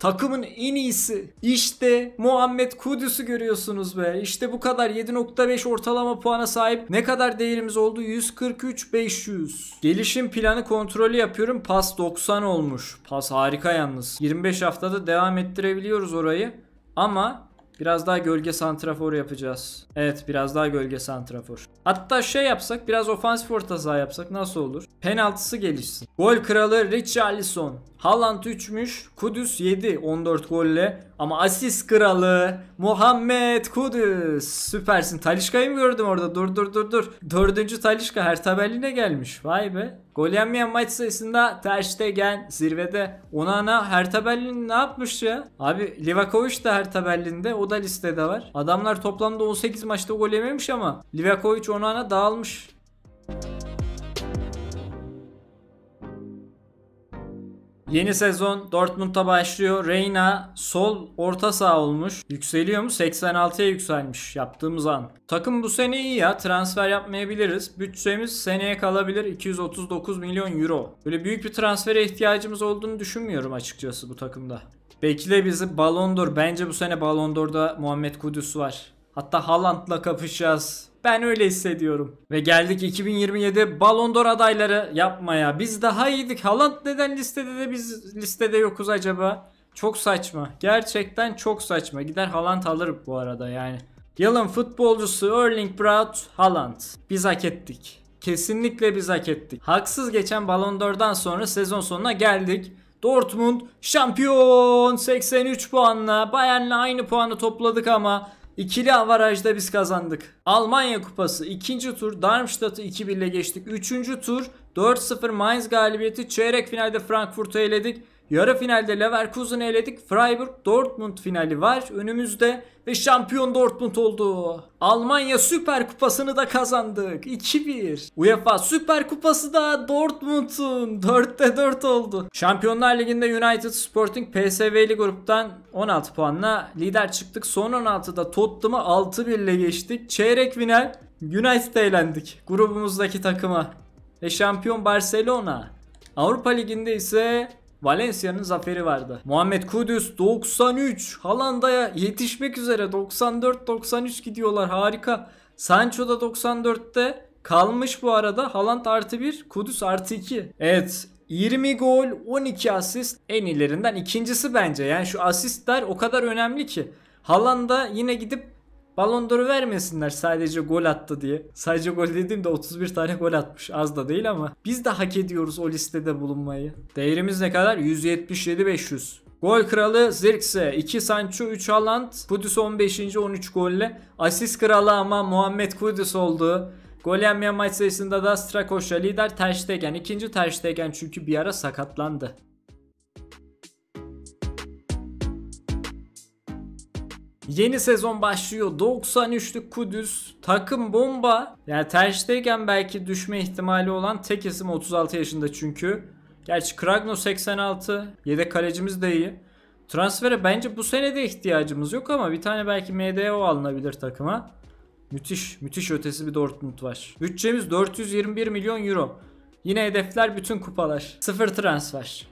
Takımın en iyisi. işte Muhammed Kudüs'ü görüyorsunuz be. İşte bu kadar 7.5 ortalama puana sahip. Ne kadar değerimiz oldu? 143 500 Gelişim planı kontrolü yapıyorum. Pas 90 olmuş. Pas harika yalnız. 25 haftada devam ettirebiliyoruz orayı. Ama Biraz daha gölge santrafor yapacağız. Evet biraz daha gölge santrafor. Hatta şey yapsak biraz ofansif orta saha yapsak nasıl olur? Penaltısı gelişsin. Gol kralı Richarlison. Haaland 3'müş. Kudüs 7 14 golle ama asist kralı Muhammed Kudüs. Süpersin. Talişka'yı mı gördüm orada? Dur dur dur dur. 4. Talişka her tabeline gelmiş. Vay be. Gol yenmeyen maç sayısında Ter Stegen zirvede. Onana her tabelin ne yapmış ya? Abi Livakovic de her tabelinde. O da listede var. Adamlar toplamda 18 maçta gol yememiş ama Livakovic Onana dağılmış. Yeni sezon Dortmund'a başlıyor. Reyna sol orta saha olmuş. Yükseliyor mu? 86'ya yükselmiş yaptığımız an. Takım bu sene iyi ya. Transfer yapmayabiliriz. Bütçemiz seneye kalabilir 239 milyon euro. Böyle büyük bir transfere ihtiyacımız olduğunu düşünmüyorum açıkçası bu takımda. Bekle bizi Ballon d'Or. Bence bu sene Ballon d'Or'da Muhammed Kudüs var. Hatta Haaland'la kapışacağız. Ben öyle hissediyorum. Ve geldik 2027 Ballon d'Or adayları yapmaya. Biz daha iyiydik. Haaland neden listede de biz listede yokuz acaba? Çok saçma. Gerçekten çok saçma. Gider Haaland alır bu arada yani. Yılın futbolcusu Erling Braut Haaland. Biz hak ettik. Kesinlikle biz hak ettik. Haksız geçen Ballon d'Or'dan sonra sezon sonuna geldik. Dortmund şampiyon 83 puanla Bayern'le aynı puanı topladık ama İkili avarajda biz kazandık. Almanya Kupası ikinci tur Darmstadt'ı 2-1 ile geçtik. Üçüncü tur 4-0 Mainz galibiyeti. Çeyrek finalde Frankfurt'u eledik. Yarı finalde Leverkusen'i eledik. Freiburg Dortmund finali var önümüzde ve şampiyon Dortmund oldu. Almanya Süper Kupası'nı da kazandık. 2-1. UEFA Süper Kupası da Dortmund'un 4'te 4 oldu. Şampiyonlar Ligi'nde United Sporting PSV'li gruptan 16 puanla lider çıktık. Son 16'da Tottenham'ı 6-1 ile geçtik. Çeyrek final United'e eğlendik. Grubumuzdaki takıma. Ve şampiyon Barcelona. Avrupa Ligi'nde ise Valencia'nın zaferi vardı. Muhammed Kudüs 93. Haaland'a yetişmek üzere 94-93 gidiyorlar. Harika. Sancho da 94'te kalmış bu arada. Haaland artı 1, Kudüs artı 2. Evet 20 gol 12 asist en ilerinden ikincisi bence. Yani şu asistler o kadar önemli ki. Haaland'a yine gidip Ballon d'Or'u vermesinler sadece gol attı diye. Sadece gol dediğimde 31 tane gol atmış. Az da değil ama. Biz de hak ediyoruz o listede bulunmayı. Değerimiz ne kadar? 177.500. Gol kralı Zirkse, 2 Sancho, 3 Haaland, Kudüs 15. 13 golle. Asist kralı ama Muhammed Kudüs oldu. Gol yenmeyen maç sayısında da Strakosha lider Ter Stegen. İkinci Ter Stegen çünkü bir ara sakatlandı. Yeni sezon başlıyor. 93'lük Kudüs. Takım bomba. Yani terçteyken belki düşme ihtimali olan tek isim 36 yaşında çünkü. Gerçi Kragno 86. Yedek kalecimiz de iyi. Transfere bence bu sene de ihtiyacımız yok ama bir tane belki MDO alınabilir takıma. Müthiş, müthiş ötesi bir Dortmund var. Bütçemiz 421 milyon euro. Yine hedefler bütün kupalar. Sıfır transfer.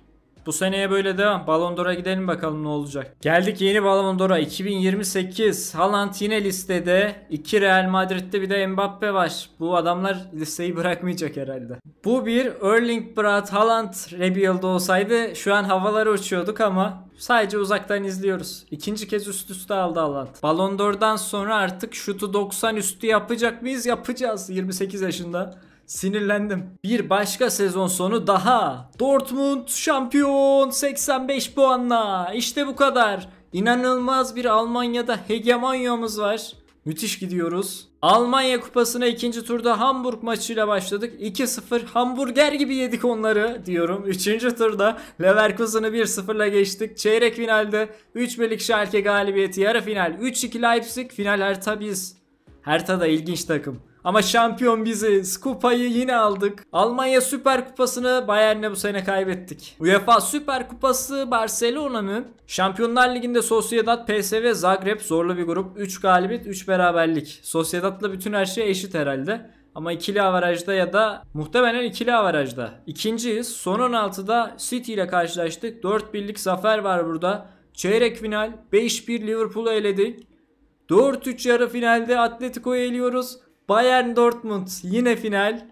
Bu seneye böyle devam. Ballon d'Or'a gidelim bakalım ne olacak. Geldik yeni Ballon d'Or'a 2028. Haaland yine listede. 2 Real Madrid'de bir de Mbappe var. Bu adamlar listeyi bırakmayacak herhalde. Bu bir Erling Braut Haaland Rebuild'da olsaydı şu an havalara uçuyorduk ama Sadece uzaktan izliyoruz. İkinci kez üst üste aldı Haaland. Ballon d'Or'dan sonra artık şutu 90 üstü yapacak mıyız? Yapacağız 28 yaşında. Sinirlendim. Bir başka sezon sonu daha. Dortmund şampiyon 85 puanla. İşte bu kadar. İnanılmaz bir Almanya'da hegemonyamız var. Müthiş gidiyoruz. Almanya kupasına ikinci turda Hamburg maçıyla başladık. 2-0 hamburger gibi yedik onları diyorum. Üçüncü turda Leverkusen'ı 1-0'la geçtik. Çeyrek finalde 3-1'lik Schalke galibiyeti. Yarı final 3-2 Leipzig. Final Hertha biz. Hertha da ilginç takım. Ama şampiyon biziz. Kupayı yine aldık. Almanya Süper Kupası'nı Bayern'le bu sene kaybettik. UEFA Süper Kupası Barcelona'nın Şampiyonlar Ligi'nde Sociedad, PSV, Zagreb zorlu bir grup. 3 galibiyet, 3 beraberlik. Sociedad'la bütün her şey eşit herhalde. Ama ikili avarajda ya da muhtemelen ikili avarajda. İkinciyiz. Son 16'da City ile karşılaştık. 4 birlik zafer var burada. Çeyrek final 5-1 Liverpool'u eledik. 4-3 yarı finalde Atletico'yu eliyoruz. Bayern Dortmund yine final.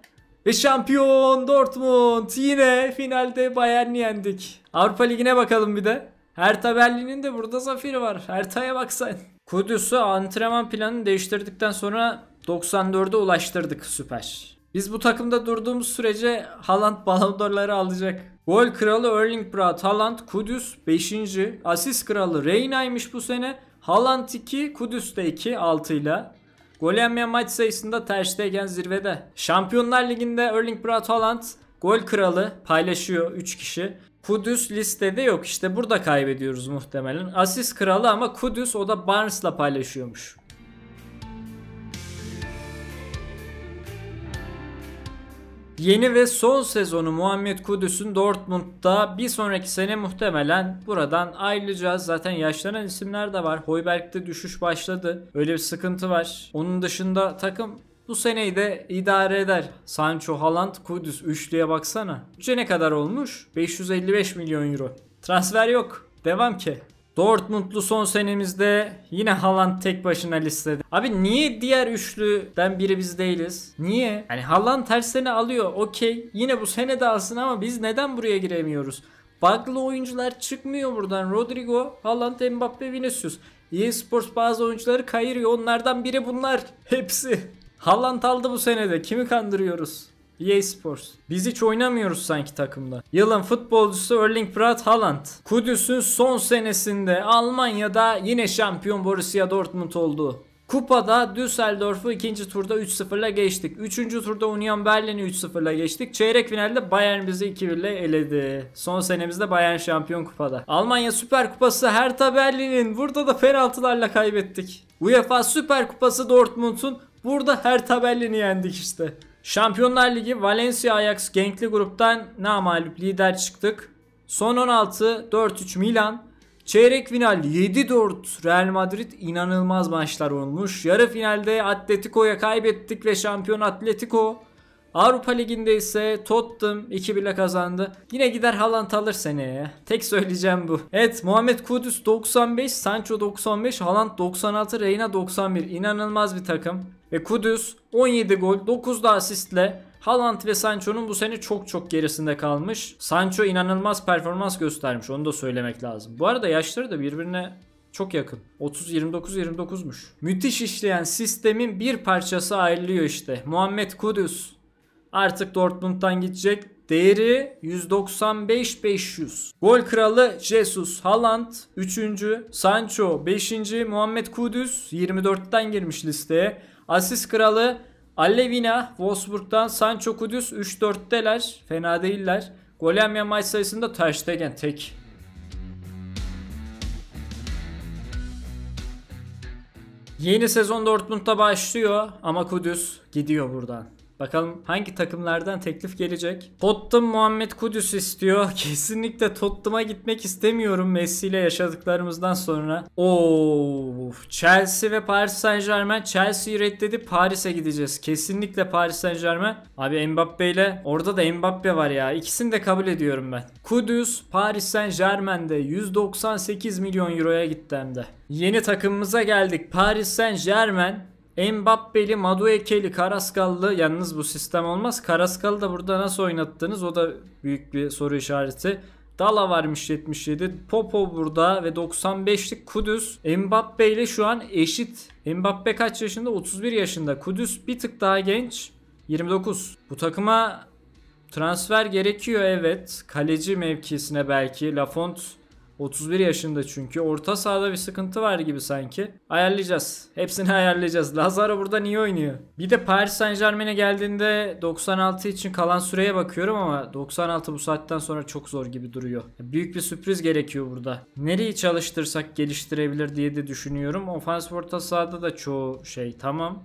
Ve şampiyon Dortmund yine finalde Bayern'i yendik. Avrupa Ligi'ne bakalım bir de. Hertha Berlin'in de burada zaferi var. Hertha'ya baksan. Kudüs'ü antrenman planını değiştirdikten sonra 94'e ulaştırdık süper. Biz bu takımda durduğumuz sürece Haaland Ballon d'Or'ları alacak. Gol kralı Erling Braut Haaland Kudüs 5. Asist kralı Reyna'ymış bu sene. Haaland 2, Kudüs de 2 6 ile. Gol yenmeyen maç sayısında Ter Stegen zirvede. Şampiyonlar Ligi'nde Erling Braut Haaland gol kralı paylaşıyor 3 kişi. Kudüs listede yok işte burada kaybediyoruz muhtemelen. Asist kralı ama Kudüs o da Barnes'la paylaşıyormuş. Yeni ve son sezonu Muhammed Kudüs'ün Dortmund'da bir sonraki sene muhtemelen buradan ayrılacağız. Zaten yaşlanan isimler de var. Hoiberg'de düşüş başladı. Öyle bir sıkıntı var. Onun dışında takım bu seneyi de idare eder. Sancho, Haaland, Kudüs üçlüye baksana. Üçe ne kadar olmuş? 555 milyon euro. Transfer yok. Devam ki. Dortmundlu son senemizde yine Haaland tek başına listede. Abi niye diğer üçlüden biri biz değiliz? Niye? Hani Haaland tersini alıyor okey. Yine bu sene de alsın ama biz neden buraya giremiyoruz? Bug'lı oyuncular çıkmıyor buradan. Rodrigo, Haaland, Mbappe, Vinicius. eSports bazı oyuncuları kayırıyor. Onlardan biri bunlar. Hepsi. Haaland aldı bu senede. Kimi kandırıyoruz? EA Sports. Biz hiç oynamıyoruz sanki takımda. Yılın futbolcusu Erling Braut Haaland. Kudüs'ün son senesinde Almanya'da yine şampiyon Borussia Dortmund oldu. Kupada Düsseldorf'u ikinci turda 3-0'la geçtik. Üçüncü turda Union Berlin'i 3-0'la geçtik. Çeyrek finalde Bayern bizi 2-1'le eledi. Son senemizde Bayern şampiyon kupada. Almanya Süper Kupası Hertha Berlin'in. Burada da penaltılarla kaybettik. UEFA Süper Kupası Dortmund'un. Burada Hertha Berlin'i yendik işte. Şampiyonlar Ligi Valencia Ajax genkli gruptan namalup lider çıktık. Son 16 4-3 Milan. Çeyrek final 7-4 Real Madrid inanılmaz maçlar olmuş. Yarı finalde Atletico'ya kaybettik ve şampiyon Atletico Avrupa Ligi'nde ise Tottenham 2-1'le kazandı. Yine gider Haaland alır seneye Tek söyleyeceğim bu. Evet Muhammed Kudüs 95, Sancho 95, Haaland 96, Reyna 91. İnanılmaz bir takım. Ve Kudüs 17 gol, 9 da asistle Haaland ve Sancho'nun bu sene çok çok gerisinde kalmış. Sancho inanılmaz performans göstermiş. Onu da söylemek lazım. Bu arada yaşları da birbirine çok yakın. 30 29 29'muş. Müthiş işleyen sistemin bir parçası ayrılıyor işte. Muhammed Kudüs artık Dortmund'dan gidecek. Değeri 195-500. Gol kralı Jesus Haaland 3. Sancho 5. Muhammed Kudüs 24'ten girmiş listeye. Asist kralı Alevina Wolfsburg'dan Sancho Kudüs 3-4'teler. Fena değiller. Gol yemeyen maç sayısında Taştegen tek. Yeni sezon Dortmund'da başlıyor ama Kudüs gidiyor buradan. Bakalım hangi takımlardan teklif gelecek. Tottenham Muhammed Kudüs istiyor. (laughs) Kesinlikle Tottenham'a gitmek istemiyorum Messi ile yaşadıklarımızdan sonra. Of. Chelsea ve Paris Saint Germain. Chelsea'yi reddedi Paris'e gideceğiz. Kesinlikle Paris Saint Germain. Abi Mbappe ile orada da Mbappe var ya. İkisini de kabul ediyorum ben. Kudüs Paris Saint Germain'de 198 milyon euroya gitti hem de. Yeni takımımıza geldik. Paris Saint Germain Mbappe'li, Madueke'li, Karaskallı yalnız bu sistem olmaz. Karaskal'ı da burada nasıl oynattınız o da büyük bir soru işareti. Dala varmış 77. Popo burada ve 95'lik Kudüs. Mbappe ile şu an eşit. Mbappe kaç yaşında? 31 yaşında. Kudüs bir tık daha genç. 29. Bu takıma transfer gerekiyor evet. Kaleci mevkisine belki. Lafont 31 yaşında çünkü. Orta sahada bir sıkıntı var gibi sanki. Ayarlayacağız. Hepsini (laughs) ayarlayacağız. Lazaro burada niye oynuyor? Bir de Paris Saint Germain'e geldiğinde 96 için kalan süreye bakıyorum ama 96 bu saatten sonra çok zor gibi duruyor. Büyük bir sürpriz gerekiyor burada. Nereyi çalıştırsak geliştirebilir diye de düşünüyorum. Ofans orta sahada da çoğu şey tamam.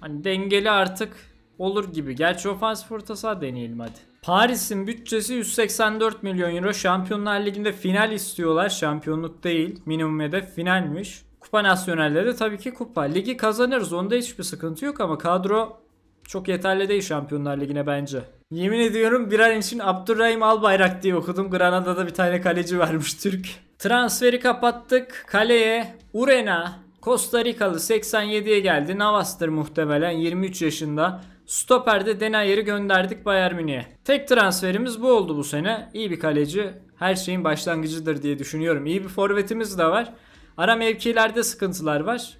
Hani dengeli artık olur gibi. Gerçi ofansif orta saha deneyelim hadi. Paris'in bütçesi 184 milyon euro. Şampiyonlar Ligi'nde final istiyorlar. Şampiyonluk değil. Minimum hedef finalmiş. Kupa nasyonelde de tabii ki kupa. Ligi kazanırız. Onda hiçbir sıkıntı yok ama kadro çok yeterli değil Şampiyonlar Ligi'ne bence. Yemin ediyorum bir an için Abdurrahim Albayrak diye okudum. Granada'da bir tane kaleci varmış Türk. Transferi kapattık. Kaleye Urena Costa Rikalı 87'ye geldi. Navas'tır muhtemelen 23 yaşında. Stoper'de Denayer'i gönderdik Bayern Münih'e. Tek transferimiz bu oldu bu sene. İyi bir kaleci. Her şeyin başlangıcıdır diye düşünüyorum. İyi bir forvetimiz de var. Ara mevkilerde sıkıntılar var.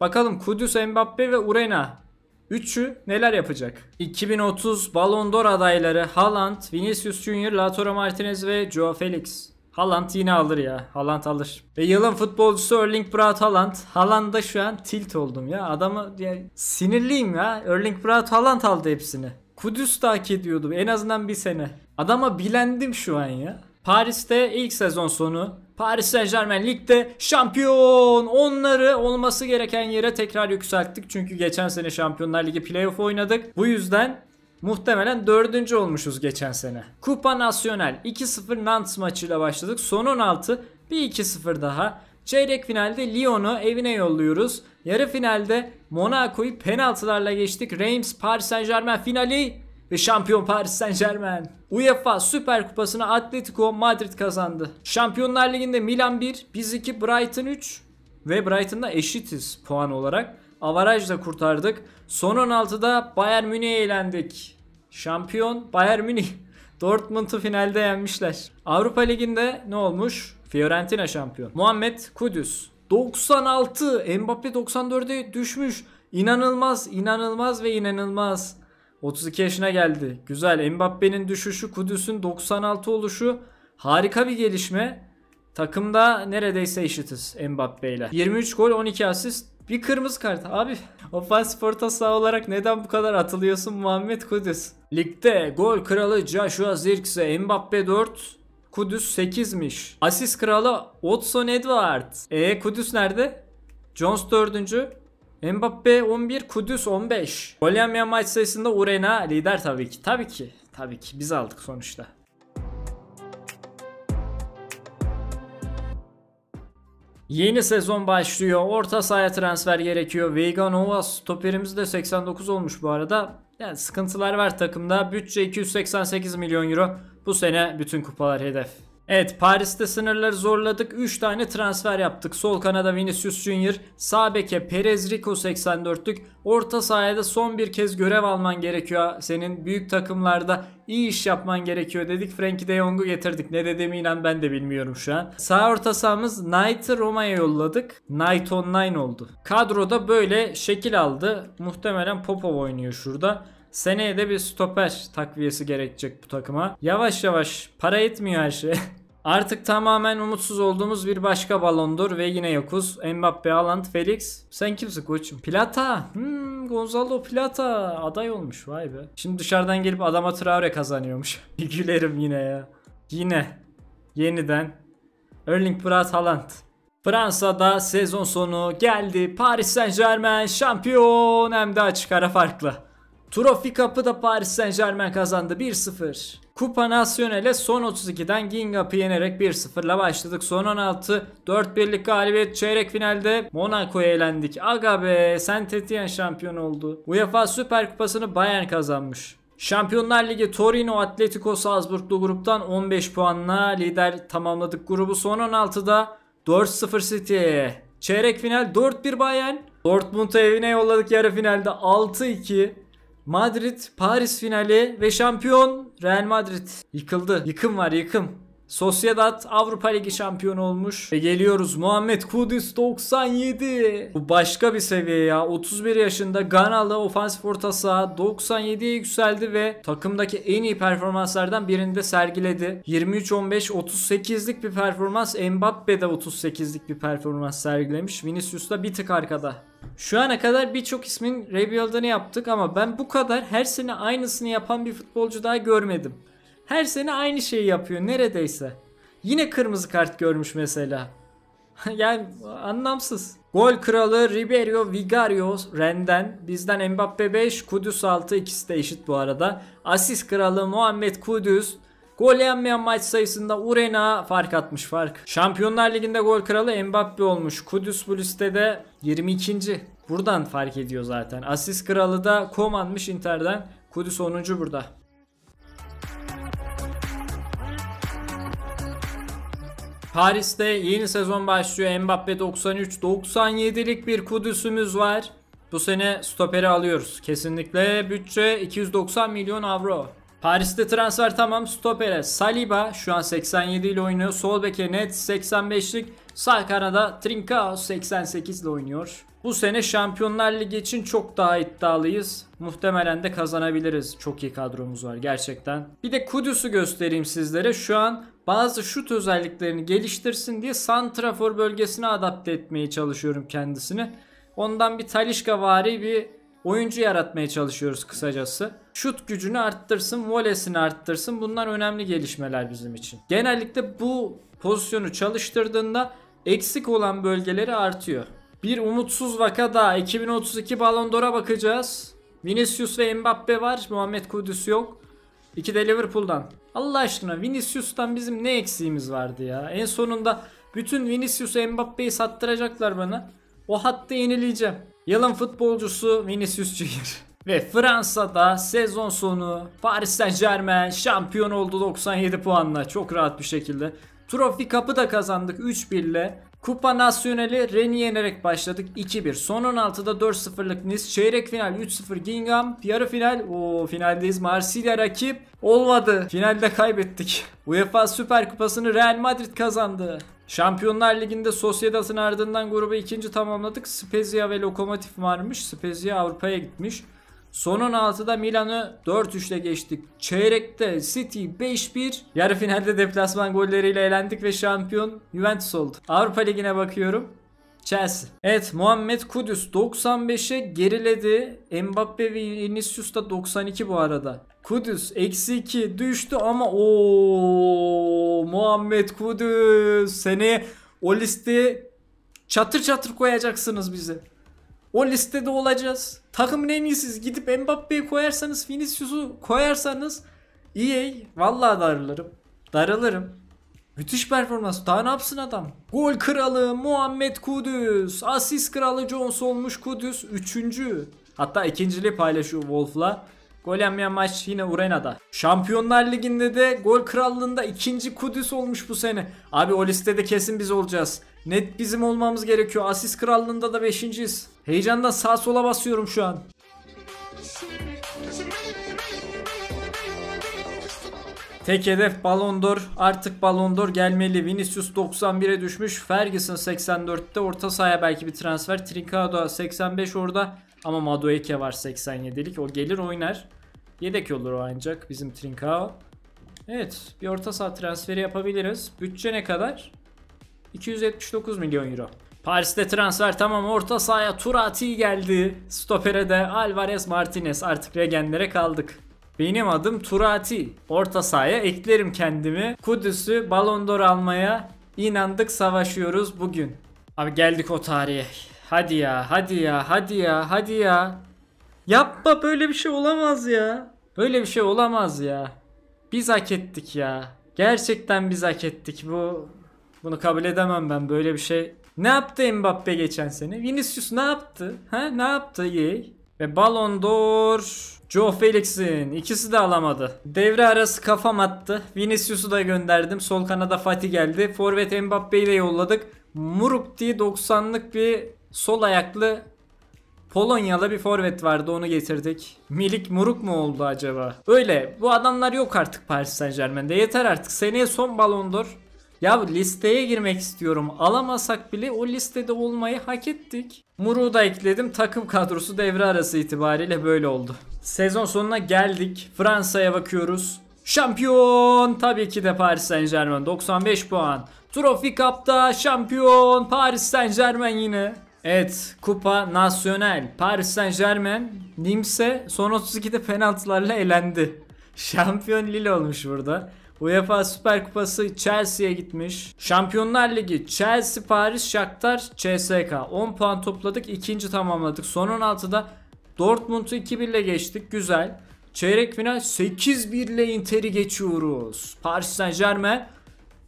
Bakalım Kudüs, Mbappe ve Urena. Üçü neler yapacak? 2030 Ballon d'Or adayları Haaland, Vinicius Junior, Lautaro Martinez ve Joao Felix. Haaland yine alır ya. Haaland alır. Ve yılın futbolcusu Erling Braut Haaland. Haaland'da şu an tilt oldum ya. Adamı ya, sinirliyim ya. Erling Braut Haaland aldı hepsini. Kudüs de hak ediyordu en azından bir sene. Adama bilendim şu an ya. Paris'te ilk sezon sonu Paris Saint Germain ligde şampiyon onları olması gereken yere tekrar yükselttik. Çünkü geçen sene Şampiyonlar Ligi playoff oynadık. Bu yüzden Muhtemelen dördüncü olmuşuz geçen sene. Kupa Nasyonel 2-0 Nantes maçıyla başladık. Son 16 bir 2-0 daha. Çeyrek finalde Lyon'u evine yolluyoruz. Yarı finalde Monaco'yu penaltılarla geçtik. Reims Paris Saint Germain finali ve şampiyon Paris Saint Germain. UEFA Süper Kupası'nı Atletico Madrid kazandı. Şampiyonlar Ligi'nde Milan 1, biz 2, Brighton 3 ve Brighton'da eşitiz puan olarak avarajla kurtardık. Son 16'da Bayern Münih'e eğlendik. Şampiyon Bayern Münih. (laughs) Dortmund'u finalde yenmişler. Avrupa Ligi'nde ne olmuş? Fiorentina şampiyon. Muhammed Kudüs. 96. Mbappe 94'e düşmüş. İnanılmaz, inanılmaz ve inanılmaz. 32 yaşına geldi. Güzel. Mbappe'nin düşüşü, Kudüs'ün 96 oluşu harika bir gelişme. Takımda neredeyse eşitiz Mbappe ile. 23 gol, 12 asist. Bir kırmızı kart. Abi ofansif orta sağ olarak neden bu kadar atılıyorsun Muhammed Kudüs? Ligde gol kralı Joshua Zirkse, Mbappe 4, Kudüs 8'miş. Asist kralı Otson Edward. E Kudüs nerede? Jones 4. Mbappe 11, Kudüs 15. Gol yemeyen maç sayısında Urena lider tabii ki. Tabii ki. Tabii ki biz aldık sonuçta. Yeni sezon başlıyor. Orta sahaya transfer gerekiyor. Vega Nova stoperimiz de 89 olmuş bu arada. Yani sıkıntılar var takımda. Bütçe 288 milyon euro. Bu sene bütün kupalar hedef. Evet Paris'te sınırları zorladık. 3 tane transfer yaptık. Sol kanada Vinicius Junior, sağ beke Perez Rico 84'lük. Orta sahada son bir kez görev alman gerekiyor. Senin büyük takımlarda iyi iş yapman gerekiyor dedik. Frankie de Jong'u getirdik. Ne dediğimi inan ben de bilmiyorum şu an. Sağ orta sahamız Knight'ı Roma'ya yolladık. Knight online oldu. Kadroda böyle şekil aldı. Muhtemelen Popov oynuyor şurada. Seneye de bir stoper takviyesi gerekecek bu takıma. Yavaş yavaş para etmiyor her şey. (laughs) Artık tamamen umutsuz olduğumuz bir başka balondur ve yine yokuz. Mbappe, Haaland, Felix. Sen kimsin koçum? Plata. Hmm, Gonzalo Plata aday olmuş vay be. Şimdi dışarıdan gelip adama Traore kazanıyormuş. (laughs) Gülerim yine ya. Yine. Yeniden. Erling Braut Haaland. Fransa'da sezon sonu geldi. Paris Saint Germain şampiyon hem de açık ara farklı. Trofi kapı da Paris Saint Germain kazandı 1-0. Kupa Nacional'e son 32'den Gingap'ı yenerek 1-0'la başladık. Son 16 4-1'lik galibiyet çeyrek finalde Monaco'ya elendik. Aga be Saint Etienne şampiyon oldu. UEFA Süper Kupası'nı Bayern kazanmış. Şampiyonlar Ligi Torino Atletico Salzburglu gruptan 15 puanla lider tamamladık grubu. Son 16'da 4-0 City'ye. Çeyrek final 4-1 Bayern. Dortmund'u evine yolladık yarı finalde 6-2. Madrid, Paris finali ve şampiyon Real Madrid. Yıkıldı. Yıkım var yıkım. Sociedad Avrupa Ligi şampiyonu olmuş. Ve geliyoruz Muhammed Kudüs 97. Bu başka bir seviye ya. 31 yaşında Ganalı ofansif orta saha 97'ye yükseldi ve takımdaki en iyi performanslardan birinde sergiledi. 23-15 38'lik bir performans. Mbappe'de 38'lik bir performans sergilemiş. Vinicius da bir tık arkada. Şu ana kadar birçok ismin rebuild'ını yaptık ama ben bu kadar her sene aynısını yapan bir futbolcu daha görmedim. Her sene aynı şeyi yapıyor neredeyse. Yine kırmızı kart görmüş mesela. (laughs) yani anlamsız. Gol kralı Ribeiro Vigario Renden. Bizden Mbappe 5, Kudüs 6 ikisi de eşit bu arada. Asist kralı Muhammed Kudüs. Gol yenmeyen maç sayısında Urena fark atmış fark. Şampiyonlar Ligi'nde gol kralı Mbappe olmuş. Kudüs bu listede 22. Buradan fark ediyor zaten. Asist kralı da Koman'mış Inter'den. Kudüs 10. burada. Paris'te yeni sezon başlıyor. Mbappe 93-97'lik bir Kudüs'ümüz var. Bu sene stoperi alıyoruz. Kesinlikle bütçe 290 milyon avro. Paris'te transfer tamam. Stopere Saliba şu an 87 ile oynuyor. Sol beke Net 85'lik. Sağ kanada Trincao 88 ile oynuyor. Bu sene Şampiyonlar Ligi için çok daha iddialıyız. Muhtemelen de kazanabiliriz. Çok iyi kadromuz var gerçekten. Bir de Kudüs'ü göstereyim sizlere. Şu an bazı şut özelliklerini geliştirsin diye Santrafor bölgesine adapte etmeye çalışıyorum kendisini. Ondan bir Talişka vari bir oyuncu yaratmaya çalışıyoruz kısacası şut gücünü arttırsın, volesini arttırsın. Bunlar önemli gelişmeler bizim için. Genellikle bu pozisyonu çalıştırdığında eksik olan bölgeleri artıyor. Bir umutsuz vaka daha 2032 Ballon d'Or'a bakacağız. Vinicius ve Mbappe var. Muhammed Kudüs yok. İki de Liverpool'dan. Allah aşkına Vinicius'tan bizim ne eksiğimiz vardı ya. En sonunda bütün Vinicius, Mbappe'yi sattıracaklar bana. O hattı yenileyeceğim. Yılın futbolcusu Vinicius Cihir. (laughs) Ve Fransa'da sezon sonu Paris Saint Germain şampiyon oldu 97 puanla çok rahat bir şekilde. Trofi kapı da kazandık 3-1 ile. Kupa Nasyonel'i Ren'i yenerek başladık 2-1. Son 16'da 4-0'lık Nice. Çeyrek final 3-0 Gingham. Yarı final o finaldeyiz. Marsilya rakip olmadı. Finalde kaybettik. (laughs) UEFA Süper Kupası'nı Real Madrid kazandı. Şampiyonlar Ligi'nde Sociedad'ın ardından grubu ikinci tamamladık. Spezia ve Lokomotif varmış. Spezia Avrupa'ya gitmiş. Sonun 6'da Milan'ı 4-3'le geçtik. Çeyrekte City 5-1. Yarı finalde deplasman golleriyle elendik ve şampiyon Juventus oldu. Avrupa Ligi'ne bakıyorum. Chelsea. Evet Muhammed Kudüs 95'e geriledi. Mbappe ve Vinicius da 92 bu arada. Kudüs eksi 2 düştü ama o Muhammed Kudüs seni o listeye çatır çatır koyacaksınız bize. O listede olacağız. Takımın en iyisiz gidip Mbappe'yi koyarsanız Vinicius'u koyarsanız EA vallahi darılırım. Darılırım. Müthiş performans. Daha ne yapsın adam? Gol kralı Muhammed Kudüs. Asist kralı Jones olmuş Kudüs. Üçüncü. Hatta ikinciliği paylaşıyor Wolf'la. Gol yemeyen maç yine Urena'da. Şampiyonlar Ligi'nde de gol krallığında ikinci Kudüs olmuş bu sene. Abi o listede kesin biz olacağız. Net bizim olmamız gerekiyor. Asis krallığında da 5.yiz. Heyecandan sağ sola basıyorum şu an. Tek hedef Ballon Artık Ballon gelmeli. Vinicius 91'e düşmüş. Ferguson 84'te. Orta sahaya belki bir transfer. Trincado 85 orada. Ama Madueke var 87'lik. O gelir oynar. Yedek olur o ancak bizim Trincao. Evet bir orta saha transferi yapabiliriz. Bütçe ne kadar? 279 milyon euro. Paris'te transfer tamam orta sahaya Turati geldi. Stopere de Alvarez Martinez artık regenlere kaldık. Benim adım Turati. Orta sahaya eklerim kendimi. Kudüs'ü Ballon d'Or almaya inandık savaşıyoruz bugün. Abi geldik o tarihe. Hadi ya, hadi ya, hadi ya, hadi ya. Yapma böyle bir şey olamaz ya. Böyle bir şey olamaz ya. Biz hak ettik ya. Gerçekten biz hak ettik bu bunu kabul edemem ben böyle bir şey. Ne yaptı Mbappe geçen sene? Vinicius ne yaptı? Ha ne yaptı EA? Ve Ballon d'Or Joe Felix'in ikisi de alamadı. Devre arası kafam attı. Vinicius'u da gönderdim. Sol kanada Fatih geldi. Forvet Mbappe'yi de yolladık. Murupti 90'lık bir sol ayaklı Polonyalı bir forvet vardı onu getirdik. Milik Muruk mu oldu acaba? Öyle bu adamlar yok artık Paris Saint Germain'de yeter artık seneye son Ballon ya listeye girmek istiyorum. Alamasak bile o listede olmayı hak ettik. Muru da ekledim. Takım kadrosu devre arası itibariyle böyle oldu. Sezon sonuna geldik. Fransa'ya bakıyoruz. Şampiyon tabii ki de Paris Saint Germain 95 puan. Trophy Cup'ta şampiyon Paris Saint Germain yine. Evet Kupa Nasyonel Paris Saint Germain Nims'e son 32'de penaltılarla elendi. (laughs) Şampiyon Lille olmuş burada. UEFA Süper Kupası Chelsea'ye gitmiş. Şampiyonlar Ligi Chelsea, Paris, Shakhtar, CSK. 10 puan topladık. ikinci tamamladık. Son 16'da Dortmund'u 2-1 ile geçtik. Güzel. Çeyrek final 8-1 ile Inter'i geçiyoruz. Paris Saint Germain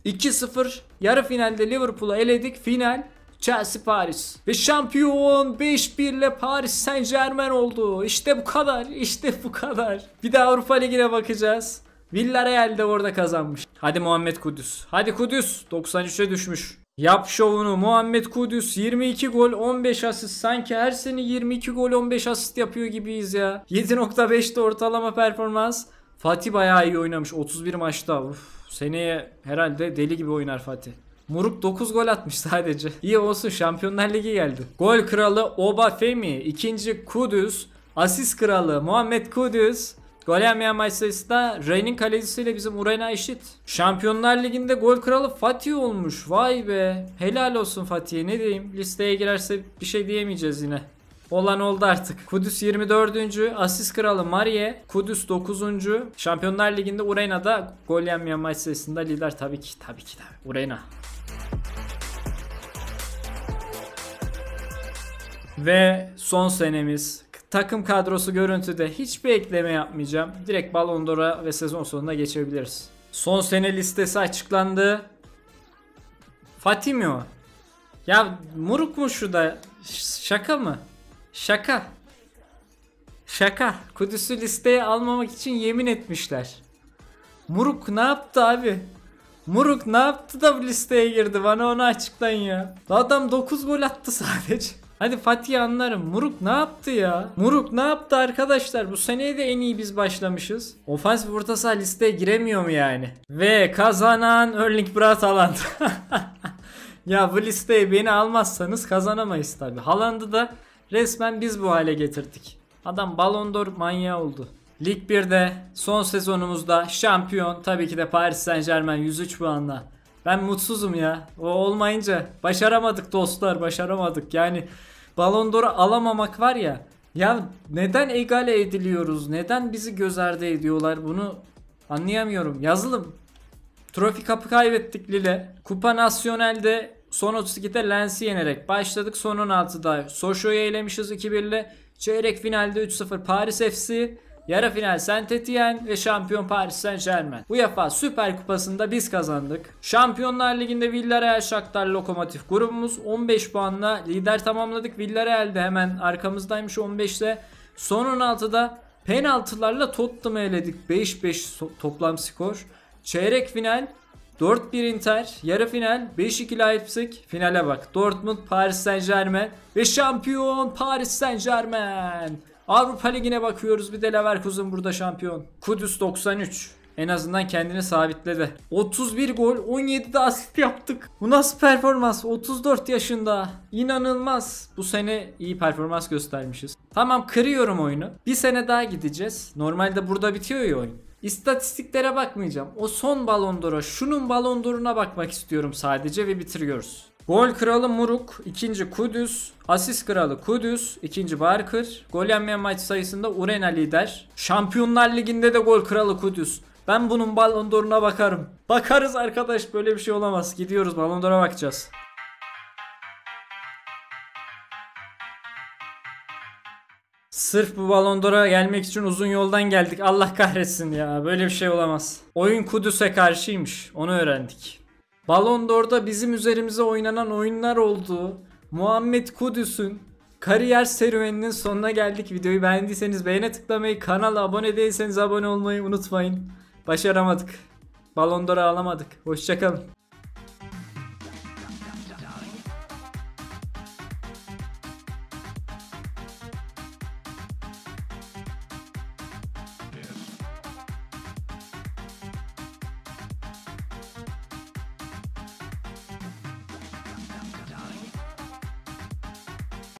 2-0 yarı finalde Liverpool'u eledik. Final Chelsea Paris. Ve şampiyon 5-1 ile Paris Saint Germain oldu. İşte bu kadar. İşte bu kadar. Bir de Avrupa Ligi'ne bakacağız. Villarreal de orada kazanmış. Hadi Muhammed Kudüs. Hadi Kudüs. 93'e düşmüş. Yap şovunu Muhammed Kudüs 22 gol 15 asist sanki her sene 22 gol 15 asist yapıyor gibiyiz ya. 7.5'te ortalama performans. Fatih bayağı iyi oynamış 31 maçta. Uf, seneye herhalde deli gibi oynar Fatih. Muruk 9 gol atmış (laughs) sadece. İyi olsun Şampiyonlar Ligi geldi. Gol kralı Oba Femi, ikinci Kudüs, asist kralı Muhammed Kudüs, Gol yemeyen maç sayısı da Reign'in kalecisiyle bizim Urena eşit. Şampiyonlar Ligi'nde gol kralı Fatih olmuş. Vay be. Helal olsun Fatih'e ne diyeyim. Listeye girerse bir şey diyemeyeceğiz yine. Olan oldu artık. Kudüs 24. Asist kralı Marie. Kudüs 9. Şampiyonlar Ligi'nde da gol yenmeyen maç sayısında lider tabii ki tabii ki tabii. Ureyna. Ve son senemiz Takım kadrosu görüntüde hiçbir ekleme yapmayacağım. Direkt Ballon d'Or'a ve sezon sonuna geçebiliriz. Son sene listesi açıklandı. Fatimio. Ya Muruk mu şu da? şaka mı? Şaka. Şaka. Kudüs'ü listeye almamak için yemin etmişler. Muruk ne yaptı abi? Muruk ne yaptı da bu listeye girdi? Bana onu açıklayın ya. Adam 9 gol attı sadece. Hadi Fatih anlarım. Muruk ne yaptı ya? Muruk ne yaptı arkadaşlar? Bu seneye de en iyi biz başlamışız. Ofansif orta saha listeye giremiyor mu yani? Ve kazanan Erling Braut Haaland. (laughs) ya bu listeye beni almazsanız kazanamayız tabi. Haaland'ı da resmen biz bu hale getirdik. Adam Ballon d'Or manyağı oldu. Lig 1'de son sezonumuzda şampiyon tabii ki de Paris Saint Germain 103 puanla ben mutsuzum ya. O olmayınca başaramadık dostlar, başaramadık. Yani Ballon d'Or'u alamamak var ya. Ya neden egale ediliyoruz? Neden bizi göz ardı ediyorlar? Bunu anlayamıyorum. Yazılım. Trofi kapı kaybettik Lille. Kupa Nasyonel'de son 32'de Lens'i yenerek başladık. Son 16'da Soşo'yu elemişiz 2-1'le. Çeyrek finalde 3-0 Paris FC. Yarı final Saint Etienne ve şampiyon Paris Saint Germain. UEFA Süper Kupası'nda biz kazandık. Şampiyonlar Ligi'nde Villarreal Shakhtar Lokomotif grubumuz 15 puanla lider tamamladık. Villarreal de hemen arkamızdaymış 15'te. Son 16'da penaltılarla Tottenham'ı eledik. 5-5 toplam skor. Çeyrek final 4-1 Inter, yarı final 5-2 Leipzig, finale bak. Dortmund, Paris Saint Germain ve şampiyon Paris Saint Germain. Avrupa Ligi'ne bakıyoruz. Bir de Leverkusen burada şampiyon. Kudüs 93. En azından kendini sabitledi. 31 gol 17 de asist yaptık. Bu nasıl performans? 34 yaşında. İnanılmaz. Bu sene iyi performans göstermişiz. Tamam kırıyorum oyunu. Bir sene daha gideceğiz. Normalde burada bitiyor ya oyun. İstatistiklere bakmayacağım. O son balondora şunun balondoruna bakmak istiyorum sadece ve bitiriyoruz. Gol kralı Muruk, ikinci Kudüs, asist kralı Kudüs, ikinci Barkır. Gol yenmeyen maç sayısında Urena lider. Şampiyonlar Ligi'nde de gol kralı Kudüs. Ben bunun Ballon d'Or'una bakarım. Bakarız arkadaş böyle bir şey olamaz. Gidiyoruz Ballon d'Or'a bakacağız. Sırf bu Ballon d'Or'a gelmek için uzun yoldan geldik. Allah kahretsin ya. Böyle bir şey olamaz. Oyun Kudüs'e karşıymış. Onu öğrendik. Ballon d'Or'da bizim üzerimize oynanan oyunlar olduğu Muhammed Kudüs'ün kariyer serüveninin sonuna geldik. Videoyu beğendiyseniz beğene tıklamayı, kanala abone değilseniz abone olmayı unutmayın. Başaramadık. Ballon d'Or'u alamadık. Hoşçakalın.